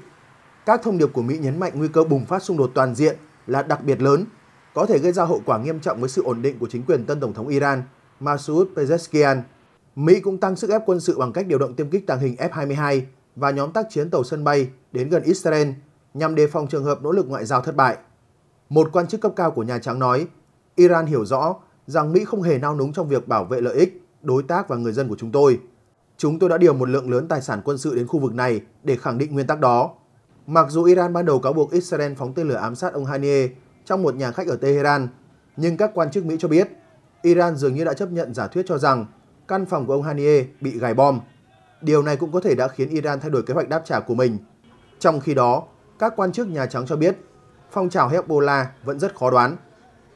Các thông điệp của Mỹ nhấn mạnh nguy cơ bùng phát xung đột toàn diện là đặc biệt lớn có thể gây ra hậu quả nghiêm trọng với sự ổn định của chính quyền tân Tổng thống Iran Masoud Pezeshkian. Mỹ cũng tăng sức ép quân sự bằng cách điều động tiêm kích tàng hình F-22 và nhóm tác chiến tàu sân bay đến gần Israel nhằm đề phòng trường hợp nỗ lực ngoại giao thất bại. Một quan chức cấp cao của Nhà Trắng nói, Iran hiểu rõ rằng Mỹ không hề nao núng trong việc bảo vệ lợi ích, đối tác và người dân của chúng tôi. Chúng tôi đã điều một lượng lớn tài sản quân sự đến khu vực này để khẳng định nguyên tắc đó. Mặc dù Iran ban đầu cáo buộc Israel phóng tên lửa ám sát ông Haniyeh trong một nhà khách ở Tehran, nhưng các quan chức Mỹ cho biết Iran dường như đã chấp nhận giả thuyết cho rằng căn phòng của ông Haniye bị gài bom. Điều này cũng có thể đã khiến Iran thay đổi kế hoạch đáp trả của mình. Trong khi đó, các quan chức Nhà Trắng cho biết phong trào Hezbollah vẫn rất khó đoán.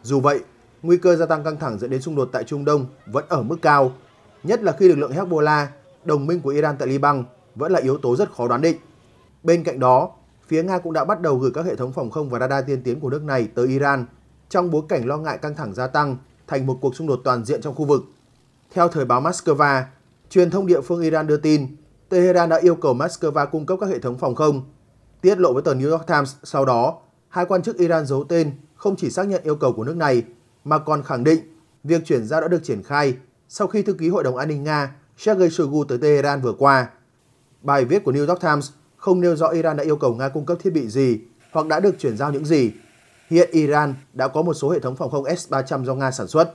Dù vậy, nguy cơ gia tăng căng thẳng dẫn đến xung đột tại Trung Đông vẫn ở mức cao, nhất là khi lực lượng Hezbollah, đồng minh của Iran tại Liban, vẫn là yếu tố rất khó đoán định. Bên cạnh đó, phía Nga cũng đã bắt đầu gửi các hệ thống phòng không và radar tiên tiến của nước này tới Iran trong bối cảnh lo ngại căng thẳng gia tăng thành một cuộc xung đột toàn diện trong khu vực. Theo thời báo Moscow, truyền thông địa phương Iran đưa tin, Tehran đã yêu cầu Moscow cung cấp các hệ thống phòng không. Tiết lộ với tờ New York Times sau đó, hai quan chức Iran giấu tên không chỉ xác nhận yêu cầu của nước này mà còn khẳng định việc chuyển giao đã được triển khai sau khi thư ký Hội đồng An ninh Nga Sergei Shoigu tới Tehran vừa qua. Bài viết của New York Times không nêu rõ Iran đã yêu cầu Nga cung cấp thiết bị gì hoặc đã được chuyển giao những gì. Hiện Iran đã có một số hệ thống phòng không S-300 do Nga sản xuất.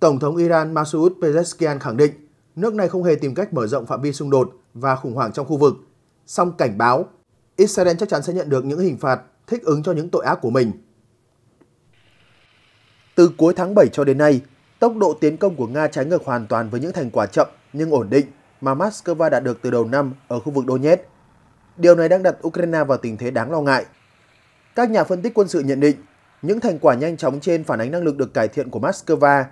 Tổng thống Iran Masoud Pezeshkian khẳng định nước này không hề tìm cách mở rộng phạm vi xung đột và khủng hoảng trong khu vực, song cảnh báo Israel chắc chắn sẽ nhận được những hình phạt thích ứng cho những tội ác của mình. Từ cuối tháng 7 cho đến nay, tốc độ tiến công của Nga trái ngược hoàn toàn với những thành quả chậm nhưng ổn định mà Moscow đã được từ đầu năm ở khu vực Donetsk Điều này đang đặt Ukraine vào tình thế đáng lo ngại. Các nhà phân tích quân sự nhận định, những thành quả nhanh chóng trên phản ánh năng lực được cải thiện của Moscow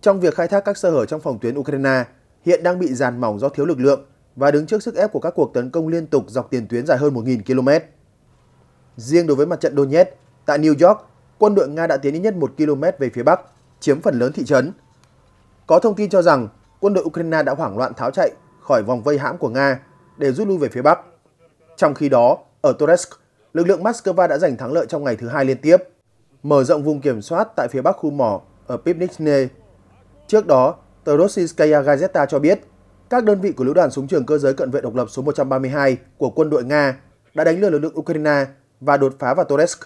trong việc khai thác các sơ hở trong phòng tuyến Ukraine hiện đang bị dàn mỏng do thiếu lực lượng và đứng trước sức ép của các cuộc tấn công liên tục dọc tiền tuyến dài hơn 1.000 km. Riêng đối với mặt trận Donetsk, tại New York, quân đội Nga đã tiến ít nhất 1 km về phía bắc, chiếm phần lớn thị trấn. Có thông tin cho rằng quân đội Ukraine đã hoảng loạn tháo chạy khỏi vòng vây hãm của Nga để rút lui về phía bắc. Trong khi đó, ở Toretsk, lực lượng Moscow đã giành thắng lợi trong ngày thứ hai liên tiếp, mở rộng vùng kiểm soát tại phía bắc khu mỏ ở Pivnitchne. Trước đó, tờ Rossiyskaya Gazeta cho biết, các đơn vị của lữ đoàn súng trường cơ giới cận vệ độc lập số 132 của quân đội Nga đã đánh lừa lực lượng Ukraine và đột phá vào Toretsk.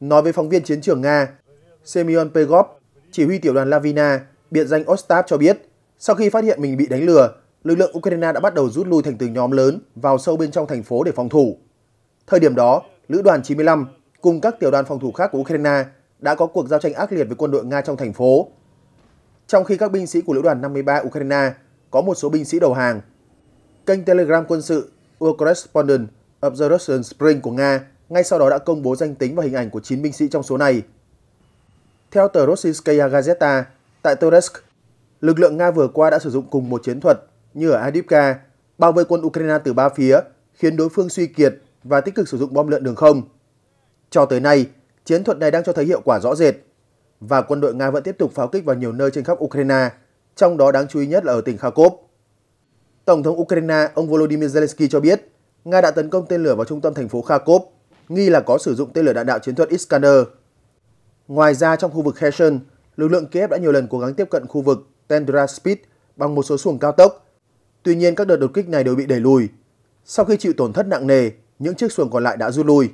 Nói với phóng viên chiến trường Nga, Semyon Pegov, chỉ huy tiểu đoàn Lavina, biệt danh Ostap cho biết, sau khi phát hiện mình bị đánh lừa, lực lượng Ukraine đã bắt đầu rút lui thành từng nhóm lớn vào sâu bên trong thành phố để phòng thủ. Thời điểm đó, Lữ đoàn 95 cùng các tiểu đoàn phòng thủ khác của Ukraine đã có cuộc giao tranh ác liệt với quân đội Nga trong thành phố. Trong khi các binh sĩ của Lữ đoàn 53 Ukraine có một số binh sĩ đầu hàng, kênh Telegram quân sự Ukrespondent of the Russian Spring của Nga ngay sau đó đã công bố danh tính và hình ảnh của 9 binh sĩ trong số này. Theo tờ Rossiyskaya Gazeta, tại Toretsk, lực lượng Nga vừa qua đã sử dụng cùng một chiến thuật như ở Adivka, bao vây quân Ukraine từ ba phía, khiến đối phương suy kiệt và tích cực sử dụng bom lượn đường không. Cho tới nay, chiến thuật này đang cho thấy hiệu quả rõ rệt và quân đội Nga vẫn tiếp tục pháo kích vào nhiều nơi trên khắp Ukraine, trong đó đáng chú ý nhất là ở tỉnh Kharkov. Tổng thống Ukraine ông Volodymyr Zelensky cho biết, Nga đã tấn công tên lửa vào trung tâm thành phố Kharkov, nghi là có sử dụng tên lửa đạn đạo chiến thuật Iskander. Ngoài ra, trong khu vực Kherson, lực lượng Kiev đã nhiều lần cố gắng tiếp cận khu vực Tendra Speed bằng một số xuồng cao tốc Tuy nhiên các đợt đột kích này đều bị đẩy lùi. Sau khi chịu tổn thất nặng nề, những chiếc xuồng còn lại đã rút lui.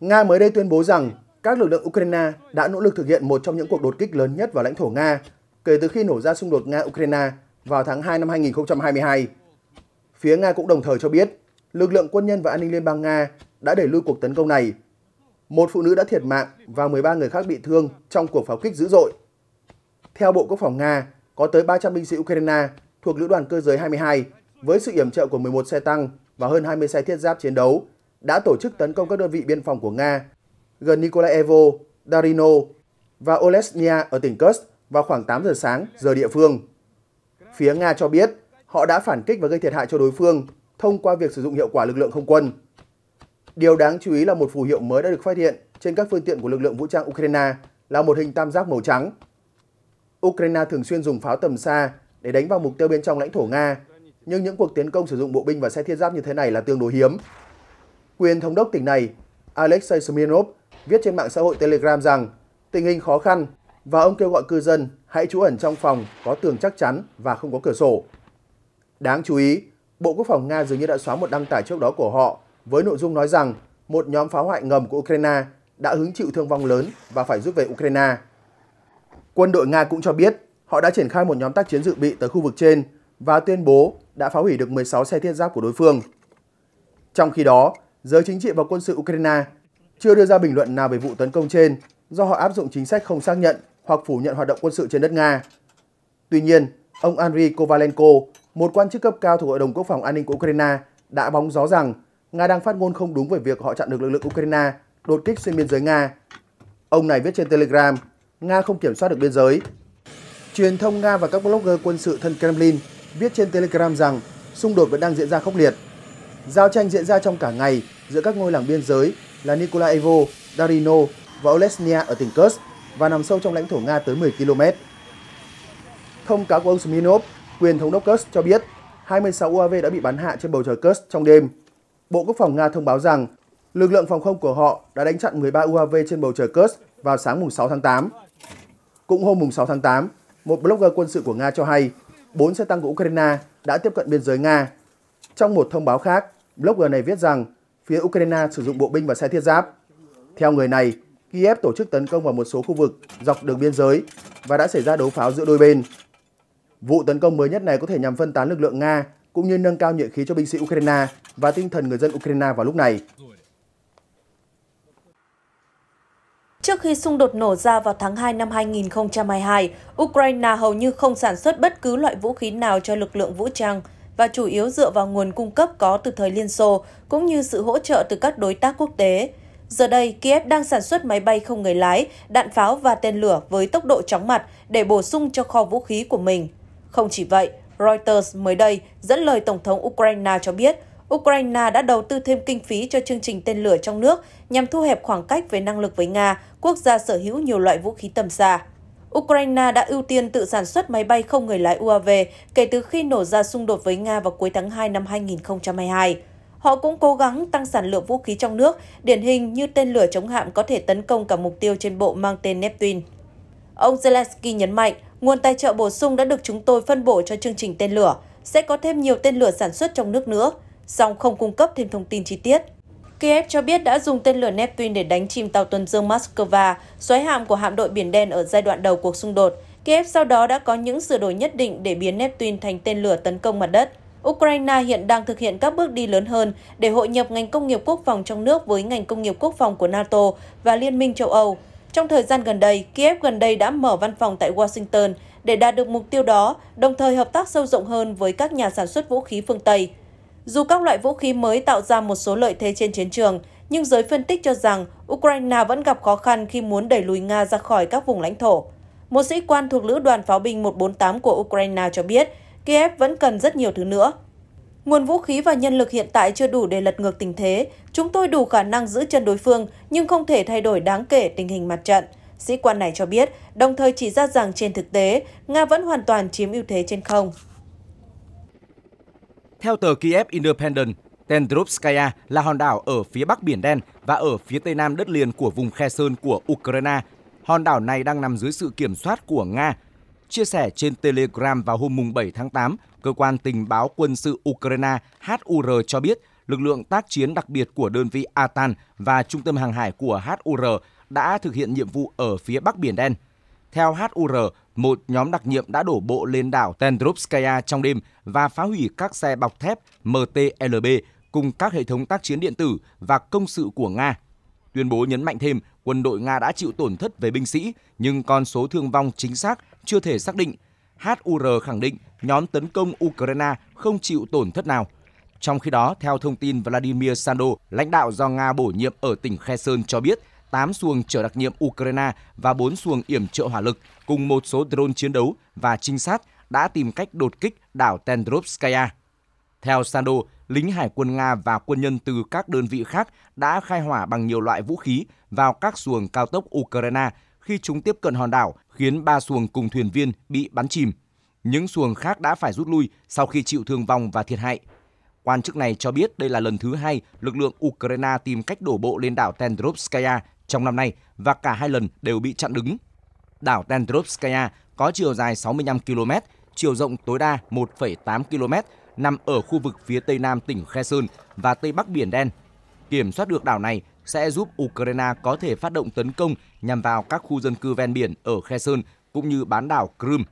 Nga mới đây tuyên bố rằng các lực lượng Ukraine đã nỗ lực thực hiện một trong những cuộc đột kích lớn nhất vào lãnh thổ Nga kể từ khi nổ ra xung đột Nga-Ukraine vào tháng 2 năm 2022. Phía Nga cũng đồng thời cho biết lực lượng quân nhân và an ninh liên bang Nga đã đẩy lùi cuộc tấn công này. Một phụ nữ đã thiệt mạng và 13 người khác bị thương trong cuộc pháo kích dữ dội. Theo Bộ Quốc phòng Nga, có tới 300 binh sĩ Ukraine thuộc Lữ đoàn Cơ giới 22 với sự yểm trợ của 11 xe tăng và hơn 20 xe thiết giáp chiến đấu đã tổ chức tấn công các đơn vị biên phòng của Nga gần Nikolaevo, Darino và Olesnya ở tỉnh Kursk vào khoảng 8 giờ sáng giờ địa phương. Phía Nga cho biết họ đã phản kích và gây thiệt hại cho đối phương thông qua việc sử dụng hiệu quả lực lượng không quân. Điều đáng chú ý là một phù hiệu mới đã được phát hiện trên các phương tiện của lực lượng vũ trang Ukraine là một hình tam giác màu trắng Ukraine thường xuyên dùng pháo tầm xa để đánh vào mục tiêu bên trong lãnh thổ Nga, nhưng những cuộc tiến công sử dụng bộ binh và xe thiết giáp như thế này là tương đối hiếm. Quyền thống đốc tỉnh này, Alexei Smirnov, viết trên mạng xã hội Telegram rằng tình hình khó khăn và ông kêu gọi cư dân hãy trú ẩn trong phòng có tường chắc chắn và không có cửa sổ. Đáng chú ý, Bộ Quốc phòng Nga dường như đã xóa một đăng tải trước đó của họ với nội dung nói rằng một nhóm pháo hoại ngầm của Ukraine đã hứng chịu thương vong lớn và phải rút về Ukraine. Quân đội Nga cũng cho biết họ đã triển khai một nhóm tác chiến dự bị tới khu vực trên và tuyên bố đã phá hủy được 16 xe thiết giáp của đối phương. Trong khi đó, giới chính trị và quân sự Ukraine chưa đưa ra bình luận nào về vụ tấn công trên do họ áp dụng chính sách không xác nhận hoặc phủ nhận hoạt động quân sự trên đất Nga. Tuy nhiên, ông Andriy Kovalenko, một quan chức cấp cao thuộc Hội đồng Quốc phòng An ninh của Ukraine, đã bóng gió rằng Nga đang phát ngôn không đúng về việc họ chặn được lực lượng Ukraine đột kích xuyên biên giới Nga. Ông này viết trên Telegram, Nga không kiểm soát được biên giới. Truyền thông Nga và các blogger quân sự thân Kremlin viết trên Telegram rằng xung đột vẫn đang diễn ra khốc liệt. Giao tranh diễn ra trong cả ngày giữa các ngôi làng biên giới là Nikolaevo, Darino và Olesnya ở tỉnh Kursk và nằm sâu trong lãnh thổ Nga tới 10 km. Thông cáo của ông Smirnov, quyền thống đốc Kursk cho biết 26 UAV đã bị bắn hạ trên bầu trời Kursk trong đêm. Bộ Quốc phòng Nga thông báo rằng lực lượng phòng không của họ đã đánh chặn 13 UAV trên bầu trời Kursk vào sáng 6 tháng 8. Cũng hôm 6 tháng 8, một blogger quân sự của Nga cho hay 4 xe tăng của Ukraine đã tiếp cận biên giới Nga. Trong một thông báo khác, blogger này viết rằng phía Ukraine sử dụng bộ binh và xe thiết giáp. Theo người này, Kiev tổ chức tấn công vào một số khu vực dọc đường biên giới và đã xảy ra đấu pháo giữa đôi bên. Vụ tấn công mới nhất này có thể nhằm phân tán lực lượng Nga cũng như nâng cao nhuệ khí cho binh sĩ Ukraine và tinh thần người dân Ukraine vào lúc này. Trước khi xung đột nổ ra vào tháng 2 năm 2022, Ukraine hầu như không sản xuất bất cứ loại vũ khí nào cho lực lượng vũ trang và chủ yếu dựa vào nguồn cung cấp có từ thời Liên Xô, cũng như sự hỗ trợ từ các đối tác quốc tế. Giờ đây, Kiev đang sản xuất máy bay không người lái, đạn pháo và tên lửa với tốc độ chóng mặt để bổ sung cho kho vũ khí của mình. Không chỉ vậy, Reuters mới đây dẫn lời Tổng thống Ukraine cho biết Ukraine đã đầu tư thêm kinh phí cho chương trình tên lửa trong nước nhằm thu hẹp khoảng cách về năng lực với Nga, quốc gia sở hữu nhiều loại vũ khí tầm xa. Ukraine đã ưu tiên tự sản xuất máy bay không người lái UAV kể từ khi nổ ra xung đột với Nga vào cuối tháng 2 năm 2022. Họ cũng cố gắng tăng sản lượng vũ khí trong nước, điển hình như tên lửa chống hạm có thể tấn công cả mục tiêu trên bộ mang tên Neptune. Ông Zelensky nhấn mạnh, nguồn tài trợ bổ sung đã được chúng tôi phân bổ cho chương trình tên lửa, sẽ có thêm nhiều tên lửa sản xuất trong nước nữa song không cung cấp thêm thông tin chi tiết. Kiev cho biết đã dùng tên lửa Neptune để đánh chìm tàu tuần dương Moscow, xoáy hạm của hạm đội Biển Đen ở giai đoạn đầu cuộc xung đột. Kiev sau đó đã có những sửa đổi nhất định để biến Neptune thành tên lửa tấn công mặt đất. Ukraine hiện đang thực hiện các bước đi lớn hơn để hội nhập ngành công nghiệp quốc phòng trong nước với ngành công nghiệp quốc phòng của NATO và Liên minh châu Âu. Trong thời gian gần đây, Kiev gần đây đã mở văn phòng tại Washington để đạt được mục tiêu đó, đồng thời hợp tác sâu rộng hơn với các nhà sản xuất vũ khí phương Tây. Dù các loại vũ khí mới tạo ra một số lợi thế trên chiến trường, nhưng giới phân tích cho rằng Ukraine vẫn gặp khó khăn khi muốn đẩy lùi Nga ra khỏi các vùng lãnh thổ. Một sĩ quan thuộc lữ đoàn pháo binh 148 của Ukraine cho biết, Kiev vẫn cần rất nhiều thứ nữa. Nguồn vũ khí và nhân lực hiện tại chưa đủ để lật ngược tình thế. Chúng tôi đủ khả năng giữ chân đối phương, nhưng không thể thay đổi đáng kể tình hình mặt trận. Sĩ quan này cho biết, đồng thời chỉ ra rằng trên thực tế, Nga vẫn hoàn toàn chiếm ưu thế trên không. Theo tờ Kiev Independent, Tendrupskaya là hòn đảo ở phía bắc Biển Đen và ở phía tây nam đất liền của vùng Kherson của Ukraine. Hòn đảo này đang nằm dưới sự kiểm soát của Nga. Chia sẻ trên Telegram vào hôm 7 tháng 8, Cơ quan Tình báo Quân sự Ukraine HUR cho biết lực lượng tác chiến đặc biệt của đơn vị Atan và trung tâm hàng hải của HUR đã thực hiện nhiệm vụ ở phía Bắc Biển Đen. Theo HUR, một nhóm đặc nhiệm đã đổ bộ lên đảo Tendrupskaya trong đêm và phá hủy các xe bọc thép MTLB cùng các hệ thống tác chiến điện tử và công sự của Nga. Tuyên bố nhấn mạnh thêm, quân đội Nga đã chịu tổn thất về binh sĩ, nhưng con số thương vong chính xác chưa thể xác định. HUR khẳng định nhóm tấn công Ukraine không chịu tổn thất nào. Trong khi đó, theo thông tin Vladimir Sando, lãnh đạo do Nga bổ nhiệm ở tỉnh Kherson cho biết, 8 xuồng chở đặc nhiệm Ukraine và 4 xuồng yểm trợ hỏa lực cùng một số drone chiến đấu và trinh sát đã tìm cách đột kích đảo Tendrovskaya. Theo Sando, lính hải quân Nga và quân nhân từ các đơn vị khác đã khai hỏa bằng nhiều loại vũ khí vào các xuồng cao tốc Ukraine khi chúng tiếp cận hòn đảo, khiến ba xuồng cùng thuyền viên bị bắn chìm. Những xuồng khác đã phải rút lui sau khi chịu thương vong và thiệt hại. Quan chức này cho biết đây là lần thứ hai lực lượng Ukraine tìm cách đổ bộ lên đảo Tendrovskaya trong năm nay và cả hai lần đều bị chặn đứng. Đảo Tendrovskaya có chiều dài 65 km, chiều rộng tối đa 1,8 km, nằm ở khu vực phía tây nam tỉnh Kherson và tây bắc Biển Đen. Kiểm soát được đảo này sẽ giúp Ukraine có thể phát động tấn công nhằm vào các khu dân cư ven biển ở Kherson cũng như bán đảo Crimea.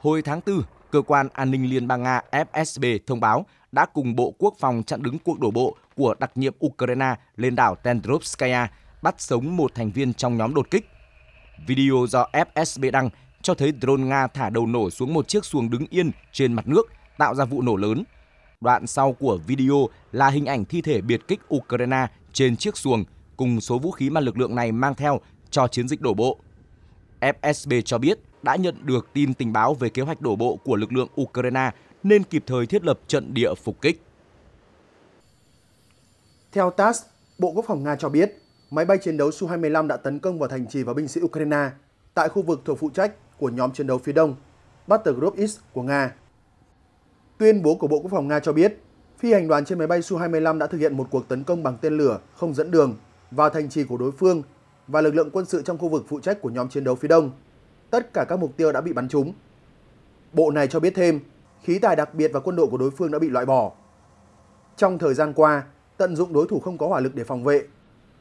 Hồi tháng 4, cơ quan an ninh Liên bang Nga FSB thông báo đã cùng Bộ Quốc phòng chặn đứng cuộc đổ bộ của đặc nhiệm Ukraine lên đảo Tendrovskaya bắt sống một thành viên trong nhóm đột kích. Video do FSB đăng cho thấy drone Nga thả đầu nổ xuống một chiếc xuồng đứng yên trên mặt nước, tạo ra vụ nổ lớn. Đoạn sau của video là hình ảnh thi thể biệt kích Ukraine trên chiếc xuồng cùng số vũ khí mà lực lượng này mang theo cho chiến dịch đổ bộ. FSB cho biết đã nhận được tin tình báo về kế hoạch đổ bộ của lực lượng Ukraine nên kịp thời thiết lập trận địa phục kích. Theo TASS, Bộ Quốc phòng Nga cho biết, máy bay chiến đấu Su-25 đã tấn công vào thành trì và binh sĩ Ukraine tại khu vực thuộc phụ trách của nhóm chiến đấu phía đông, Battle Group X của Nga. Tuyên bố của Bộ Quốc phòng Nga cho biết, phi hành đoàn trên máy bay Su-25 đã thực hiện một cuộc tấn công bằng tên lửa không dẫn đường vào thành trì của đối phương và lực lượng quân sự trong khu vực phụ trách của nhóm chiến đấu phía đông. Tất cả các mục tiêu đã bị bắn trúng. Bộ này cho biết thêm, khí tài đặc biệt và quân đội của đối phương đã bị loại bỏ. Trong thời gian qua, tận dụng đối thủ không có hỏa lực để phòng vệ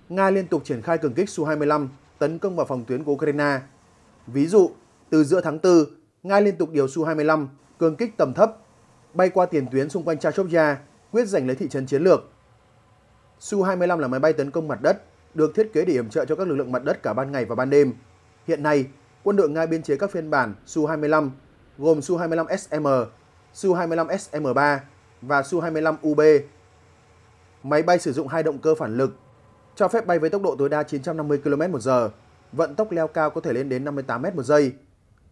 Nga liên tục triển khai cường kích Su-25 tấn công vào phòng tuyến của Ukraine. Ví dụ, từ giữa tháng 4, Nga liên tục điều Su-25 cường kích tầm thấp bay qua tiền tuyến xung quanh Chashopya, quyết giành lấy thị trấn chiến lược. Su-25 là máy bay tấn công mặt đất, được thiết kế để yểm trợ cho các lực lượng mặt đất cả ban ngày và ban đêm. Hiện nay, quân đội Nga biên chế các phiên bản Su-25 gồm Su-25SM, Su-25SM3 và Su-25UB. Máy bay sử dụng hai động cơ phản lực cho phép bay với tốc độ tối đa 950 km một giờ, vận tốc leo cao có thể lên đến 58 m một giây.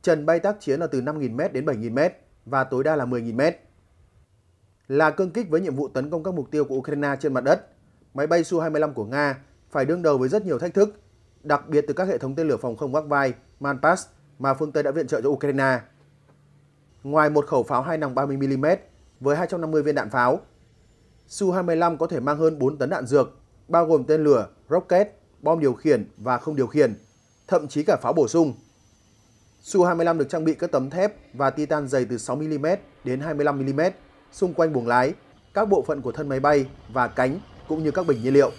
Trần bay tác chiến là từ 5.000m đến 7.000m và tối đa là 10.000m. Là cương kích với nhiệm vụ tấn công các mục tiêu của Ukraine trên mặt đất, máy bay Su-25 của Nga phải đương đầu với rất nhiều thách thức, đặc biệt từ các hệ thống tên lửa phòng không gác vai Manpass mà phương Tây đã viện trợ cho Ukraine. Ngoài một khẩu pháo hai nòng 30mm với 250 viên đạn pháo, Su-25 có thể mang hơn 4 tấn đạn dược bao gồm tên lửa, rocket, bom điều khiển và không điều khiển, thậm chí cả pháo bổ sung. Su-25 được trang bị các tấm thép và titan dày từ 6mm đến 25mm xung quanh buồng lái, các bộ phận của thân máy bay và cánh cũng như các bình nhiên liệu.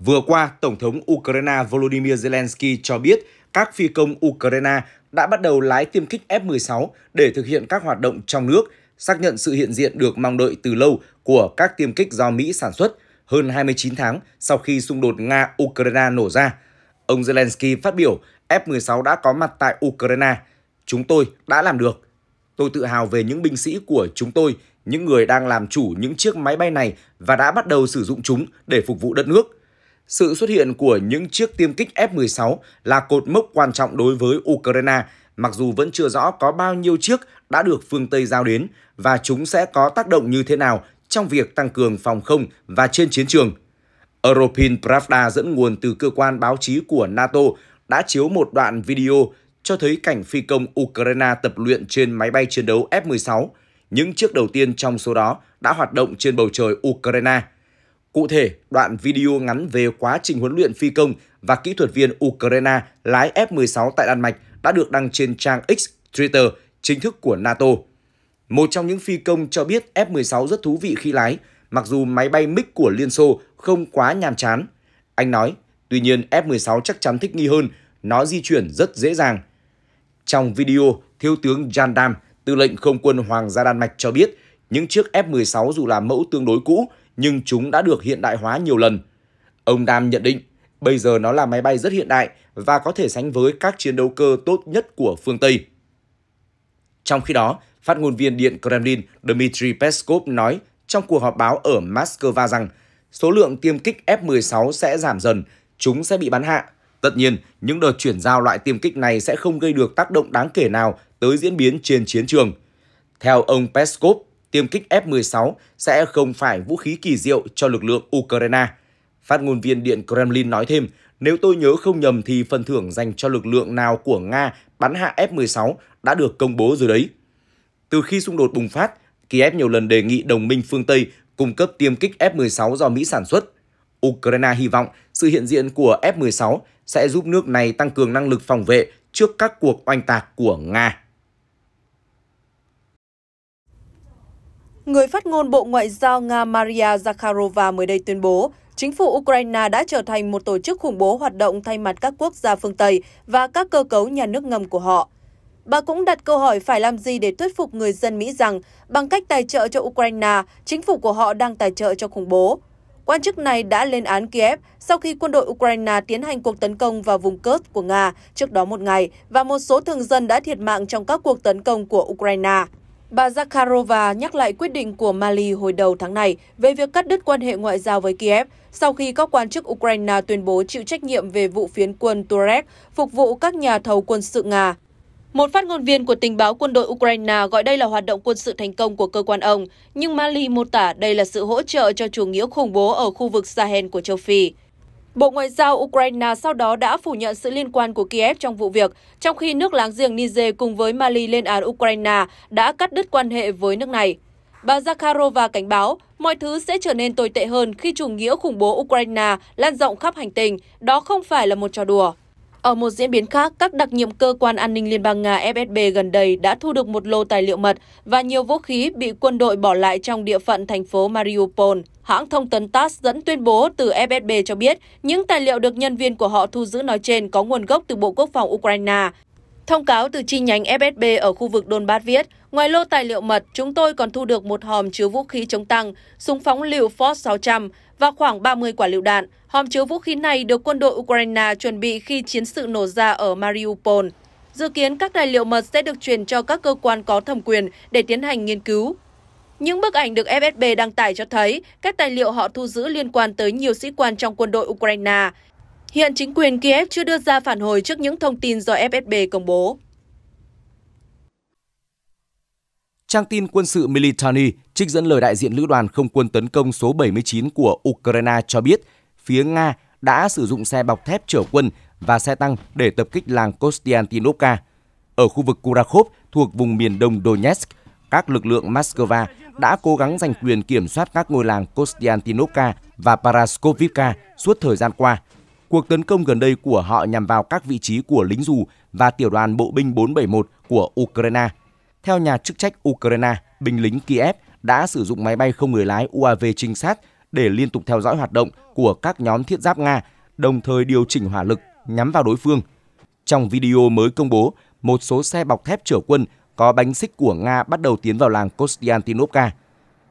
Vừa qua, Tổng thống Ukraine Volodymyr Zelensky cho biết các phi công Ukraine đã bắt đầu lái tiêm kích F-16 để thực hiện các hoạt động trong nước xác nhận sự hiện diện được mong đợi từ lâu của các tiêm kích do Mỹ sản xuất hơn 29 tháng sau khi xung đột Nga-Ukraine nổ ra. Ông Zelensky phát biểu F-16 đã có mặt tại Ukraine. Chúng tôi đã làm được. Tôi tự hào về những binh sĩ của chúng tôi, những người đang làm chủ những chiếc máy bay này và đã bắt đầu sử dụng chúng để phục vụ đất nước. Sự xuất hiện của những chiếc tiêm kích F-16 là cột mốc quan trọng đối với Ukraine – mặc dù vẫn chưa rõ có bao nhiêu chiếc đã được phương Tây giao đến và chúng sẽ có tác động như thế nào trong việc tăng cường phòng không và trên chiến trường. Europin Pravda dẫn nguồn từ cơ quan báo chí của NATO đã chiếu một đoạn video cho thấy cảnh phi công Ukraine tập luyện trên máy bay chiến đấu F-16. Những chiếc đầu tiên trong số đó đã hoạt động trên bầu trời Ukraine. Cụ thể, đoạn video ngắn về quá trình huấn luyện phi công và kỹ thuật viên Ukraine lái F-16 tại Đan Mạch đã được đăng trên trang X Twitter chính thức của NATO. Một trong những phi công cho biết F-16 rất thú vị khi lái, mặc dù máy bay MiG của Liên Xô không quá nhàm chán. Anh nói, tuy nhiên F-16 chắc chắn thích nghi hơn, nó di chuyển rất dễ dàng. Trong video, Thiếu tướng Jan Dam, tư lệnh không quân Hoàng gia Đan Mạch cho biết, những chiếc F-16 dù là mẫu tương đối cũ, nhưng chúng đã được hiện đại hóa nhiều lần. Ông Dam nhận định, Bây giờ nó là máy bay rất hiện đại và có thể sánh với các chiến đấu cơ tốt nhất của phương Tây. Trong khi đó, phát ngôn viên Điện Kremlin Dmitry Peskov nói trong cuộc họp báo ở Moscow rằng số lượng tiêm kích F-16 sẽ giảm dần, chúng sẽ bị bắn hạ. Tất nhiên, những đợt chuyển giao loại tiêm kích này sẽ không gây được tác động đáng kể nào tới diễn biến trên chiến trường. Theo ông Peskov, tiêm kích F-16 sẽ không phải vũ khí kỳ diệu cho lực lượng Ukraine – Phát ngôn viên Điện Kremlin nói thêm, nếu tôi nhớ không nhầm thì phần thưởng dành cho lực lượng nào của Nga bắn hạ F-16 đã được công bố rồi đấy. Từ khi xung đột bùng phát, Kiev nhiều lần đề nghị đồng minh phương Tây cung cấp tiêm kích F-16 do Mỹ sản xuất. Ukraine hy vọng sự hiện diện của F-16 sẽ giúp nước này tăng cường năng lực phòng vệ trước các cuộc oanh tạc của Nga. Người phát ngôn Bộ Ngoại giao Nga Maria Zakharova mới đây tuyên bố, chính phủ Ukraine đã trở thành một tổ chức khủng bố hoạt động thay mặt các quốc gia phương Tây và các cơ cấu nhà nước ngầm của họ. Bà cũng đặt câu hỏi phải làm gì để thuyết phục người dân Mỹ rằng bằng cách tài trợ cho Ukraine, chính phủ của họ đang tài trợ cho khủng bố. Quan chức này đã lên án Kiev sau khi quân đội Ukraine tiến hành cuộc tấn công vào vùng Kursk của Nga trước đó một ngày và một số thường dân đã thiệt mạng trong các cuộc tấn công của Ukraine. Bà Zakharova nhắc lại quyết định của Mali hồi đầu tháng này về việc cắt đứt quan hệ ngoại giao với Kiev sau khi các quan chức Ukraine tuyên bố chịu trách nhiệm về vụ phiến quân Tuareg phục vụ các nhà thầu quân sự Nga. Một phát ngôn viên của tình báo quân đội Ukraine gọi đây là hoạt động quân sự thành công của cơ quan ông, nhưng Mali mô tả đây là sự hỗ trợ cho chủ nghĩa khủng bố ở khu vực Sahel của châu Phi. Bộ Ngoại giao Ukraine sau đó đã phủ nhận sự liên quan của Kiev trong vụ việc, trong khi nước láng giềng Niger cùng với Mali lên án Ukraine đã cắt đứt quan hệ với nước này. Bà Zakharova cảnh báo, mọi thứ sẽ trở nên tồi tệ hơn khi chủ nghĩa khủng bố Ukraine lan rộng khắp hành tinh, đó không phải là một trò đùa. Ở một diễn biến khác, các đặc nhiệm cơ quan an ninh Liên bang Nga FSB gần đây đã thu được một lô tài liệu mật và nhiều vũ khí bị quân đội bỏ lại trong địa phận thành phố Mariupol. Hãng thông tấn TASS dẫn tuyên bố từ FSB cho biết những tài liệu được nhân viên của họ thu giữ nói trên có nguồn gốc từ Bộ Quốc phòng Ukraine. Thông cáo từ chi nhánh FSB ở khu vực Donbass viết, ngoài lô tài liệu mật, chúng tôi còn thu được một hòm chứa vũ khí chống tăng, súng phóng lựu Ford 600 và khoảng 30 quả lựu đạn. Hòm chứa vũ khí này được quân đội Ukraine chuẩn bị khi chiến sự nổ ra ở Mariupol. Dự kiến các tài liệu mật sẽ được truyền cho các cơ quan có thẩm quyền để tiến hành nghiên cứu. Những bức ảnh được FSB đăng tải cho thấy các tài liệu họ thu giữ liên quan tới nhiều sĩ quan trong quân đội Ukraine. Hiện chính quyền Kiev chưa đưa ra phản hồi trước những thông tin do FSB công bố. Trang tin quân sự Militani trích dẫn lời đại diện lữ đoàn không quân tấn công số 79 của Ukraine cho biết phía Nga đã sử dụng xe bọc thép chở quân và xe tăng để tập kích làng Kostiantinovka. Ở khu vực Kurakhov thuộc vùng miền đông Donetsk, các lực lượng Moscow đã cố gắng giành quyền kiểm soát các ngôi làng Kostiantinovka và Paraskovivka suốt thời gian qua. Cuộc tấn công gần đây của họ nhằm vào các vị trí của lính dù và tiểu đoàn bộ binh 471 của Ukraine – theo nhà chức trách Ukraine, binh lính Kiev đã sử dụng máy bay không người lái UAV trinh sát để liên tục theo dõi hoạt động của các nhóm thiết giáp Nga, đồng thời điều chỉnh hỏa lực nhắm vào đối phương. Trong video mới công bố, một số xe bọc thép chở quân có bánh xích của Nga bắt đầu tiến vào làng Kostiantinovka.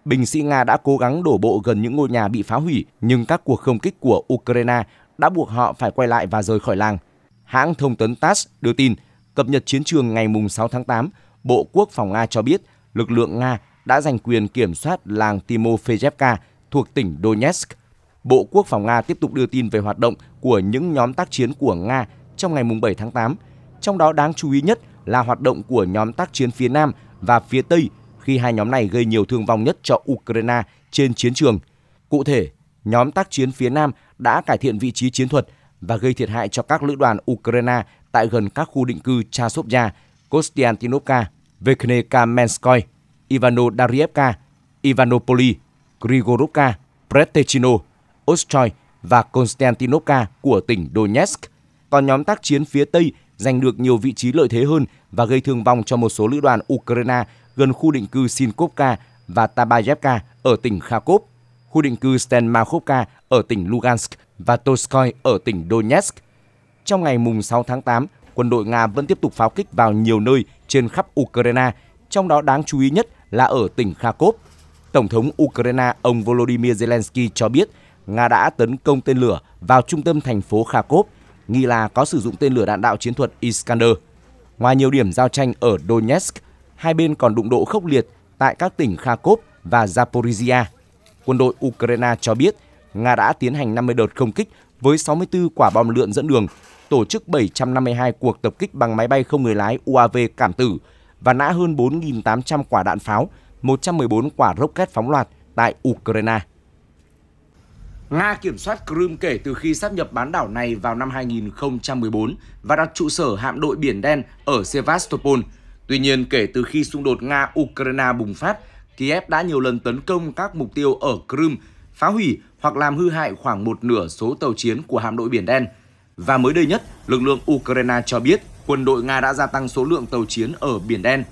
Binh sĩ Nga đã cố gắng đổ bộ gần những ngôi nhà bị phá hủy, nhưng các cuộc không kích của Ukraine đã buộc họ phải quay lại và rời khỏi làng. Hãng thông tấn TASS đưa tin, cập nhật chiến trường ngày 6 tháng 8, Bộ Quốc phòng Nga cho biết lực lượng Nga đã giành quyền kiểm soát làng Timofejevka thuộc tỉnh Donetsk. Bộ Quốc phòng Nga tiếp tục đưa tin về hoạt động của những nhóm tác chiến của Nga trong ngày 7 tháng 8, trong đó đáng chú ý nhất là hoạt động của nhóm tác chiến phía Nam và phía Tây khi hai nhóm này gây nhiều thương vong nhất cho Ukraine trên chiến trường. Cụ thể, nhóm tác chiến phía Nam đã cải thiện vị trí chiến thuật và gây thiệt hại cho các lữ đoàn Ukraine tại gần các khu định cư Chasovya Kostiantinovka, Veknenkamenskoy, Ivano-Darievka, Ivanopoly, Grigorovka, Pretechino, Ostroy và Konstantinovka của tỉnh Donetsk. Còn nhóm tác chiến phía Tây giành được nhiều vị trí lợi thế hơn và gây thương vong cho một số lữ đoàn Ukraine gần khu định cư Sinkovka và Tabayevka ở tỉnh Kharkov, khu định cư Stenmakhovka ở tỉnh Lugansk và Toskoy ở tỉnh Donetsk. Trong ngày 6 tháng 8, quân đội Nga vẫn tiếp tục pháo kích vào nhiều nơi trên khắp Ukraine, trong đó đáng chú ý nhất là ở tỉnh Kharkov. Tổng thống Ukraine ông Volodymyr Zelensky cho biết Nga đã tấn công tên lửa vào trung tâm thành phố Kharkov, nghi là có sử dụng tên lửa đạn đạo chiến thuật Iskander. Ngoài nhiều điểm giao tranh ở Donetsk, hai bên còn đụng độ khốc liệt tại các tỉnh Kharkov và Zaporizhia. Quân đội Ukraine cho biết Nga đã tiến hành 50 đợt không kích với 64 quả bom lượn dẫn đường tổ chức 752 cuộc tập kích bằng máy bay không người lái UAV cảm tử và nã hơn 4.800 quả đạn pháo, 114 quả rocket phóng loạt tại Ukraine. Nga kiểm soát Crimea kể từ khi sáp nhập bán đảo này vào năm 2014 và đặt trụ sở hạm đội Biển Đen ở Sevastopol. Tuy nhiên, kể từ khi xung đột Nga-Ukraine bùng phát, Kiev đã nhiều lần tấn công các mục tiêu ở Crimea, phá hủy hoặc làm hư hại khoảng một nửa số tàu chiến của hạm đội Biển Đen – và mới đây nhất, lực lượng Ukraine cho biết quân đội Nga đã gia tăng số lượng tàu chiến ở Biển Đen.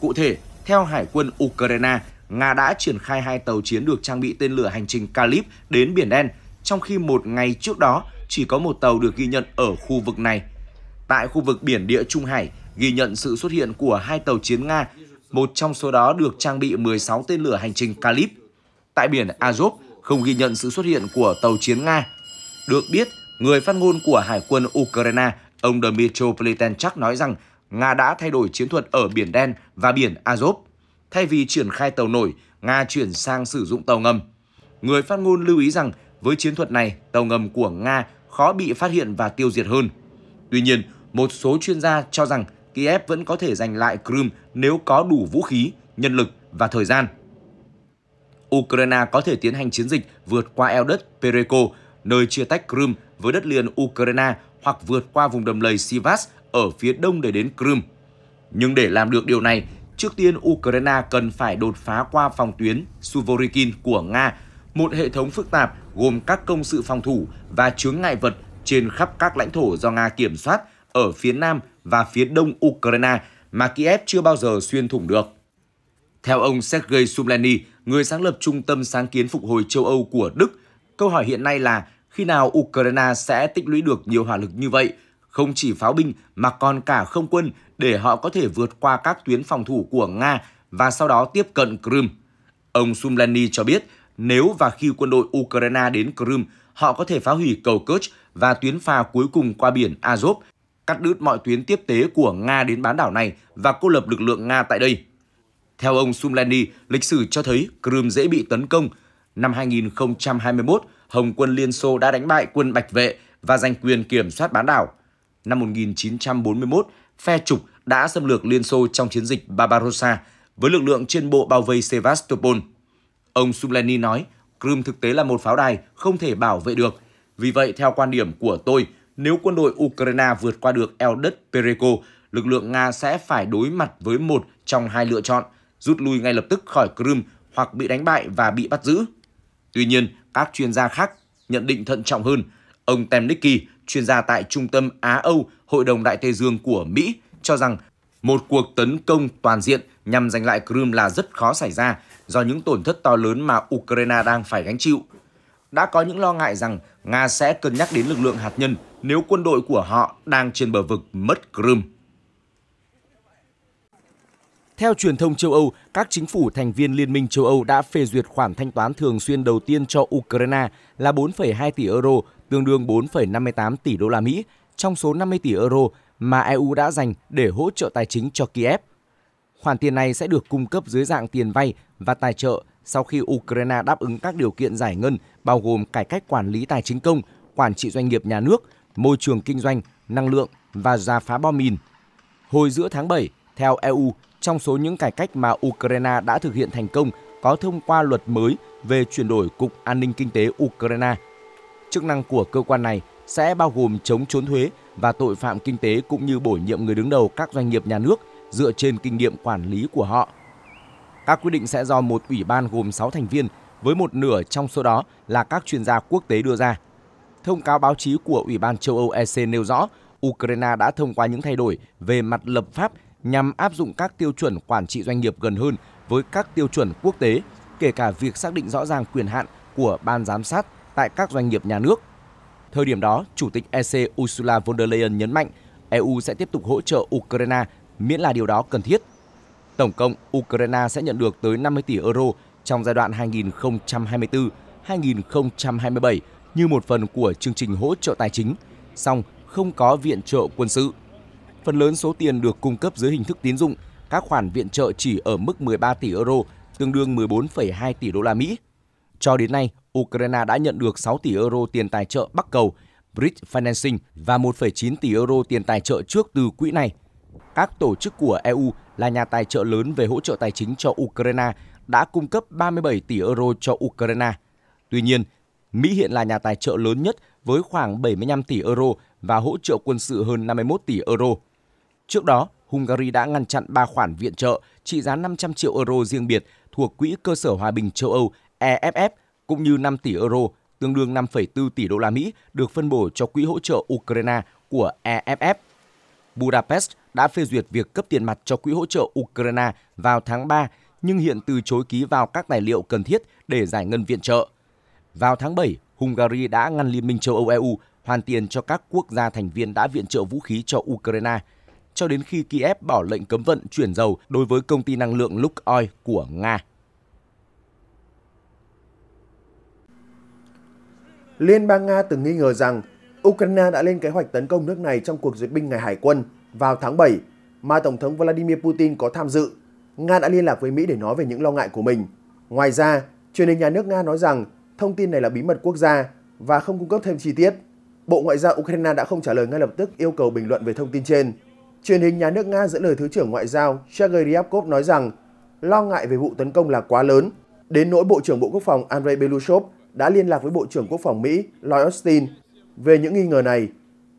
Cụ thể, theo Hải quân Ukraine, Nga đã triển khai hai tàu chiến được trang bị tên lửa hành trình Kalib đến Biển Đen, trong khi một ngày trước đó chỉ có một tàu được ghi nhận ở khu vực này. Tại khu vực biển địa Trung Hải, ghi nhận sự xuất hiện của hai tàu chiến Nga, một trong số đó được trang bị 16 tên lửa hành trình Kalib. Tại biển Azov, không ghi nhận sự xuất hiện của tàu chiến Nga. Được biết, người phát ngôn của Hải quân Ukraine, ông Dmitry Pletenchak nói rằng Nga đã thay đổi chiến thuật ở Biển Đen và Biển Azov. Thay vì triển khai tàu nổi, Nga chuyển sang sử dụng tàu ngầm. Người phát ngôn lưu ý rằng với chiến thuật này, tàu ngầm của Nga khó bị phát hiện và tiêu diệt hơn. Tuy nhiên, một số chuyên gia cho rằng Kiev vẫn có thể giành lại Crimea nếu có đủ vũ khí, nhân lực và thời gian. Ukraine có thể tiến hành chiến dịch vượt qua eo đất Pereko, nơi chia tách Crimea với đất liền Ukraine hoặc vượt qua vùng đầm lầy Sivas ở phía đông để đến Crimea. Nhưng để làm được điều này, trước tiên Ukraine cần phải đột phá qua phòng tuyến Suvorikin của Nga, một hệ thống phức tạp gồm các công sự phòng thủ và chướng ngại vật trên khắp các lãnh thổ do Nga kiểm soát ở phía nam và phía đông Ukraine mà Kiev chưa bao giờ xuyên thủng được. Theo ông Sergei Sumlani, người sáng lập Trung tâm Sáng kiến Phục hồi châu Âu của Đức, câu hỏi hiện nay là khi nào Ukraine sẽ tích lũy được nhiều hỏa lực như vậy, không chỉ pháo binh mà còn cả không quân để họ có thể vượt qua các tuyến phòng thủ của Nga và sau đó tiếp cận Crimea. Ông Sumlani cho biết, nếu và khi quân đội Ukraine đến Crimea, họ có thể phá hủy cầu Kerch và tuyến phà cuối cùng qua biển Azov, cắt đứt mọi tuyến tiếp tế của Nga đến bán đảo này và cô lập lực lượng Nga tại đây. Theo ông Sumlani, lịch sử cho thấy Crimea dễ bị tấn công. Năm 2021, Hồng quân Liên Xô đã đánh bại quân Bạch Vệ và giành quyền kiểm soát bán đảo. Năm 1941, phe trục đã xâm lược Liên Xô trong chiến dịch Barbarossa với lực lượng trên bộ bao vây Sevastopol. Ông Sumleny nói, Crimea thực tế là một pháo đài không thể bảo vệ được. Vì vậy, theo quan điểm của tôi, nếu quân đội Ukraine vượt qua được eo đất Pereko, lực lượng Nga sẽ phải đối mặt với một trong hai lựa chọn, rút lui ngay lập tức khỏi Crimea hoặc bị đánh bại và bị bắt giữ. Tuy nhiên, các chuyên gia khác nhận định thận trọng hơn. Ông Temnicki, chuyên gia tại Trung tâm Á-Âu, Hội đồng Đại Tây Dương của Mỹ, cho rằng một cuộc tấn công toàn diện nhằm giành lại Crimea là rất khó xảy ra do những tổn thất to lớn mà Ukraine đang phải gánh chịu. Đã có những lo ngại rằng Nga sẽ cân nhắc đến lực lượng hạt nhân nếu quân đội của họ đang trên bờ vực mất Crimea. Theo truyền thông châu Âu, các chính phủ thành viên Liên minh châu Âu đã phê duyệt khoản thanh toán thường xuyên đầu tiên cho Ukraine là 4,2 tỷ euro, tương đương 4,58 tỷ đô la Mỹ, trong số 50 tỷ euro mà EU đã dành để hỗ trợ tài chính cho Kiev. Khoản tiền này sẽ được cung cấp dưới dạng tiền vay và tài trợ sau khi Ukraine đáp ứng các điều kiện giải ngân bao gồm cải cách quản lý tài chính công, quản trị doanh nghiệp nhà nước, môi trường kinh doanh, năng lượng và giả phá bom mìn. Hồi giữa tháng 7, theo EU, trong số những cải cách mà Ukraine đã thực hiện thành công có thông qua luật mới về chuyển đổi Cục An ninh Kinh tế Ukraine. Chức năng của cơ quan này sẽ bao gồm chống trốn thuế và tội phạm kinh tế cũng như bổ nhiệm người đứng đầu các doanh nghiệp nhà nước dựa trên kinh nghiệm quản lý của họ. Các quyết định sẽ do một ủy ban gồm 6 thành viên với một nửa trong số đó là các chuyên gia quốc tế đưa ra. Thông cáo báo chí của Ủy ban châu Âu EC nêu rõ, Ukraine đã thông qua những thay đổi về mặt lập pháp nhằm áp dụng các tiêu chuẩn quản trị doanh nghiệp gần hơn với các tiêu chuẩn quốc tế, kể cả việc xác định rõ ràng quyền hạn của ban giám sát tại các doanh nghiệp nhà nước. Thời điểm đó, Chủ tịch EC Ursula von der Leyen nhấn mạnh EU sẽ tiếp tục hỗ trợ Ukraine miễn là điều đó cần thiết. Tổng cộng, Ukraine sẽ nhận được tới 50 tỷ euro trong giai đoạn 2024-2027 như một phần của chương trình hỗ trợ tài chính, song không có viện trợ quân sự. Phần lớn số tiền được cung cấp dưới hình thức tín dụng, các khoản viện trợ chỉ ở mức 13 tỷ euro, tương đương 14,2 tỷ đô la Mỹ. Cho đến nay, Ukraine đã nhận được 6 tỷ euro tiền tài trợ Bắc Cầu, Bridge Financing và 1,9 tỷ euro tiền tài trợ trước từ quỹ này. Các tổ chức của EU là nhà tài trợ lớn về hỗ trợ tài chính cho Ukraine đã cung cấp 37 tỷ euro cho Ukraine. Tuy nhiên, Mỹ hiện là nhà tài trợ lớn nhất với khoảng 75 tỷ euro và hỗ trợ quân sự hơn 51 tỷ euro. Trước đó, Hungary đã ngăn chặn ba khoản viện trợ trị giá 500 triệu euro riêng biệt thuộc Quỹ Cơ sở Hòa bình châu Âu EFF cũng như 5 tỷ euro tương đương 5,4 tỷ đô la Mỹ được phân bổ cho Quỹ hỗ trợ Ukraine của EFF. Budapest đã phê duyệt việc cấp tiền mặt cho Quỹ hỗ trợ Ukraine vào tháng 3 nhưng hiện từ chối ký vào các tài liệu cần thiết để giải ngân viện trợ. Vào tháng 7, Hungary đã ngăn Liên minh châu Âu EU hoàn tiền cho các quốc gia thành viên đã viện trợ vũ khí cho Ukraine – cho đến khi Kiev bỏ lệnh cấm vận chuyển dầu đối với công ty năng lượng Lukoil của Nga. Liên bang Nga từng nghi ngờ rằng Ukraine đã lên kế hoạch tấn công nước này trong cuộc duyệt binh ngày hải quân vào tháng 7 mà Tổng thống Vladimir Putin có tham dự. Nga đã liên lạc với Mỹ để nói về những lo ngại của mình. Ngoài ra, truyền hình nhà nước Nga nói rằng thông tin này là bí mật quốc gia và không cung cấp thêm chi tiết. Bộ Ngoại giao Ukraine đã không trả lời ngay lập tức yêu cầu bình luận về thông tin trên. Truyền hình nhà nước Nga dẫn lời Thứ trưởng Ngoại giao Sergei Ryabkov nói rằng lo ngại về vụ tấn công là quá lớn, đến nỗi Bộ trưởng Bộ Quốc phòng Andrei Belushov đã liên lạc với Bộ trưởng Quốc phòng Mỹ Lloyd Austin về những nghi ngờ này.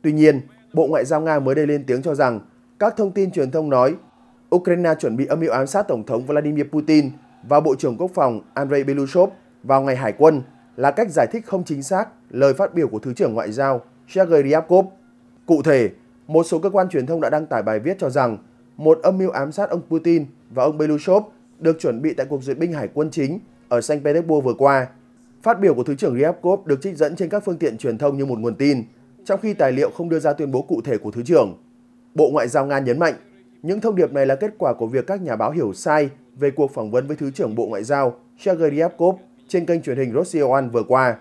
Tuy nhiên, Bộ Ngoại giao Nga mới đây lên tiếng cho rằng các thông tin truyền thông nói Ukraine chuẩn bị âm mưu ám sát Tổng thống Vladimir Putin và Bộ trưởng Quốc phòng Andrei Belushov vào ngày Hải quân là cách giải thích không chính xác lời phát biểu của Thứ trưởng Ngoại giao Sergei Ryabkov. Cụ thể, một số cơ quan truyền thông đã đăng tải bài viết cho rằng một âm mưu ám sát ông Putin và ông Belushov được chuẩn bị tại cuộc duyệt binh hải quân chính ở Saint Petersburg vừa qua. Phát biểu của Thứ trưởng Ryabkov được trích dẫn trên các phương tiện truyền thông như một nguồn tin, trong khi tài liệu không đưa ra tuyên bố cụ thể của Thứ trưởng. Bộ Ngoại giao Nga nhấn mạnh, những thông điệp này là kết quả của việc các nhà báo hiểu sai về cuộc phỏng vấn với Thứ trưởng Bộ Ngoại giao Sergei Ryabkov trên kênh truyền hình Russia One vừa qua.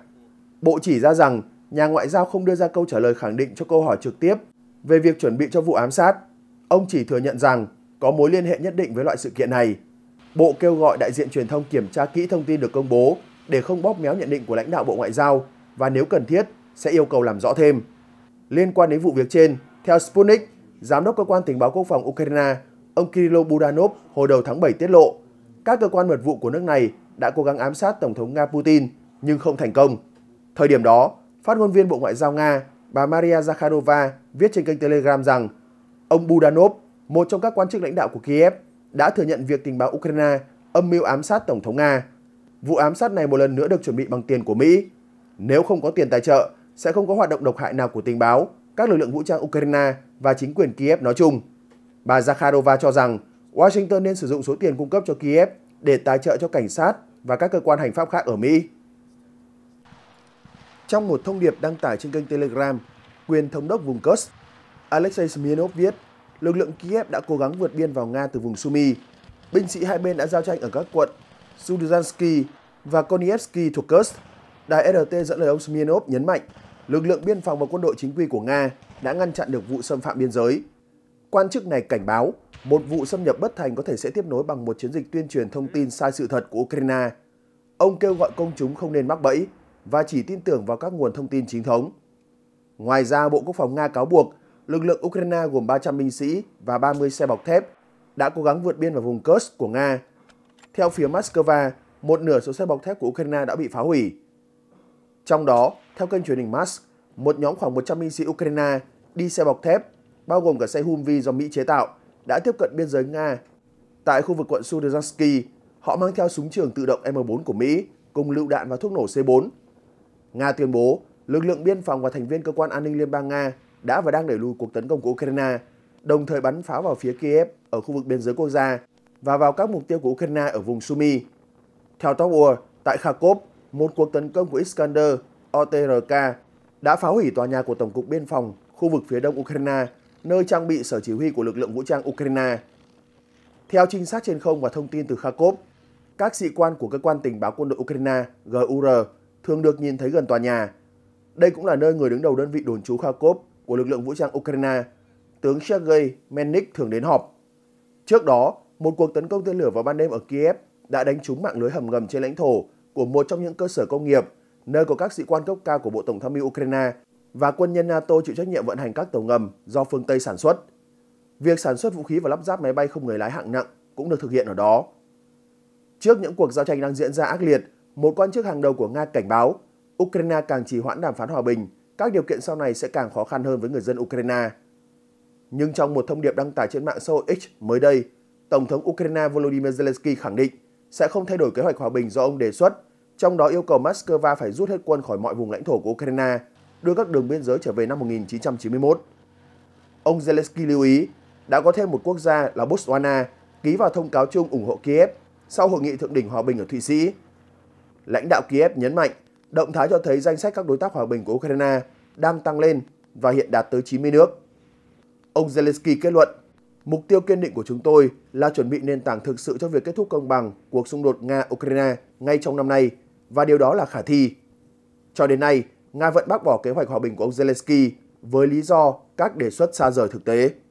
Bộ chỉ ra rằng nhà ngoại giao không đưa ra câu trả lời khẳng định cho câu hỏi trực tiếp về việc chuẩn bị cho vụ ám sát, ông chỉ thừa nhận rằng có mối liên hệ nhất định với loại sự kiện này. Bộ kêu gọi đại diện truyền thông kiểm tra kỹ thông tin được công bố để không bóp méo nhận định của lãnh đạo Bộ Ngoại giao và nếu cần thiết sẽ yêu cầu làm rõ thêm. Liên quan đến vụ việc trên, theo Sputnik, Giám đốc Cơ quan Tình báo Quốc phòng Ukraine, ông Kirill Budanov hồi đầu tháng 7 tiết lộ, các cơ quan mật vụ của nước này đã cố gắng ám sát Tổng thống Nga Putin nhưng không thành công. Thời điểm đó, phát ngôn viên Bộ Ngoại giao Nga bà Maria Zakharova viết trên kênh Telegram rằng ông Budanov, một trong các quan chức lãnh đạo của Kiev, đã thừa nhận việc tình báo Ukraine âm mưu ám sát Tổng thống Nga. Vụ ám sát này một lần nữa được chuẩn bị bằng tiền của Mỹ. Nếu không có tiền tài trợ, sẽ không có hoạt động độc hại nào của tình báo, các lực lượng vũ trang Ukraine và chính quyền Kiev nói chung. Bà Zakharova cho rằng Washington nên sử dụng số tiền cung cấp cho Kiev để tài trợ cho cảnh sát và các cơ quan hành pháp khác ở Mỹ. Trong một thông điệp đăng tải trên kênh Telegram, quyền thống đốc vùng Kursk, Alexei Smirnov viết, lực lượng Kiev đã cố gắng vượt biên vào Nga từ vùng Sumy. Binh sĩ hai bên đã giao tranh ở các quận Sudzhansky và Konievsky thuộc Kursk. Đài RT dẫn lời ông Smirnov nhấn mạnh, lực lượng biên phòng và quân đội chính quy của Nga đã ngăn chặn được vụ xâm phạm biên giới. Quan chức này cảnh báo, một vụ xâm nhập bất thành có thể sẽ tiếp nối bằng một chiến dịch tuyên truyền thông tin sai sự thật của Ukraine. Ông kêu gọi công chúng không nên mắc bẫy, và chỉ tin tưởng vào các nguồn thông tin chính thống. Ngoài ra, Bộ Quốc phòng Nga cáo buộc lực lượng Ukraine gồm 300 binh sĩ và 30 xe bọc thép đã cố gắng vượt biên vào vùng Kursk của Nga. Theo phía Moscow, một nửa số xe bọc thép của Ukraine đã bị phá hủy. Trong đó, theo kênh truyền hình Mask, một nhóm khoảng 100 binh sĩ Ukraine đi xe bọc thép, bao gồm cả xe Humvee do Mỹ chế tạo, đã tiếp cận biên giới Nga. Tại khu vực quận Sudarsky, họ mang theo súng trường tự động M4 của Mỹ cùng lựu đạn và thuốc nổ C4 Nga tuyên bố lực lượng biên phòng và thành viên cơ quan an ninh Liên bang Nga đã và đang đẩy lùi cuộc tấn công của Ukraine, đồng thời bắn pháo vào phía Kiev ở khu vực biên giới quốc gia và vào các mục tiêu của Ukraine ở vùng Sumy. Theo Top World, tại Kharkov, một cuộc tấn công của Iskander, OTRK, đã phá hủy tòa nhà của Tổng cục Biên phòng khu vực phía đông Ukraine, nơi trang bị sở chỉ huy của lực lượng vũ trang Ukraine. Theo trinh sát trên không và thông tin từ Kharkov, các sĩ quan của cơ quan tình báo quân đội Ukraine GUR thường được nhìn thấy gần tòa nhà. Đây cũng là nơi người đứng đầu đơn vị đồn trú Kharkov của lực lượng vũ trang Ukraine, tướng Sergei Menik thường đến họp. Trước đó, một cuộc tấn công tên lửa vào ban đêm ở Kiev đã đánh trúng mạng lưới hầm ngầm trên lãnh thổ của một trong những cơ sở công nghiệp, nơi có các sĩ quan cấp cao của Bộ Tổng tham mưu Ukraine và quân nhân NATO chịu trách nhiệm vận hành các tàu ngầm do phương Tây sản xuất. Việc sản xuất vũ khí và lắp ráp máy bay không người lái hạng nặng cũng được thực hiện ở đó. Trước những cuộc giao tranh đang diễn ra ác liệt, một quan chức hàng đầu của Nga cảnh báo Ukraine càng trì hoãn đàm phán hòa bình, các điều kiện sau này sẽ càng khó khăn hơn với người dân Ukraine. Nhưng trong một thông điệp đăng tải trên mạng xã hội X mới đây, Tổng thống Ukraine Volodymyr Zelensky khẳng định sẽ không thay đổi kế hoạch hòa bình do ông đề xuất, trong đó yêu cầu Moscow phải rút hết quân khỏi mọi vùng lãnh thổ của Ukraine, đưa các đường biên giới trở về năm 1991. Ông Zelensky lưu ý, đã có thêm một quốc gia là Botswana ký vào thông cáo chung ủng hộ Kiev sau hội nghị thượng đỉnh hòa bình ở Thụy Sĩ. Lãnh đạo Kiev nhấn mạnh, động thái cho thấy danh sách các đối tác hòa bình của Ukraine đang tăng lên và hiện đạt tới 90 nước. Ông Zelensky kết luận, mục tiêu kiên định của chúng tôi là chuẩn bị nền tảng thực sự cho việc kết thúc công bằng cuộc xung đột Nga-Ukraine ngay trong năm nay và điều đó là khả thi. Cho đến nay, Nga vẫn bác bỏ kế hoạch hòa bình của ông Zelensky với lý do các đề xuất xa rời thực tế.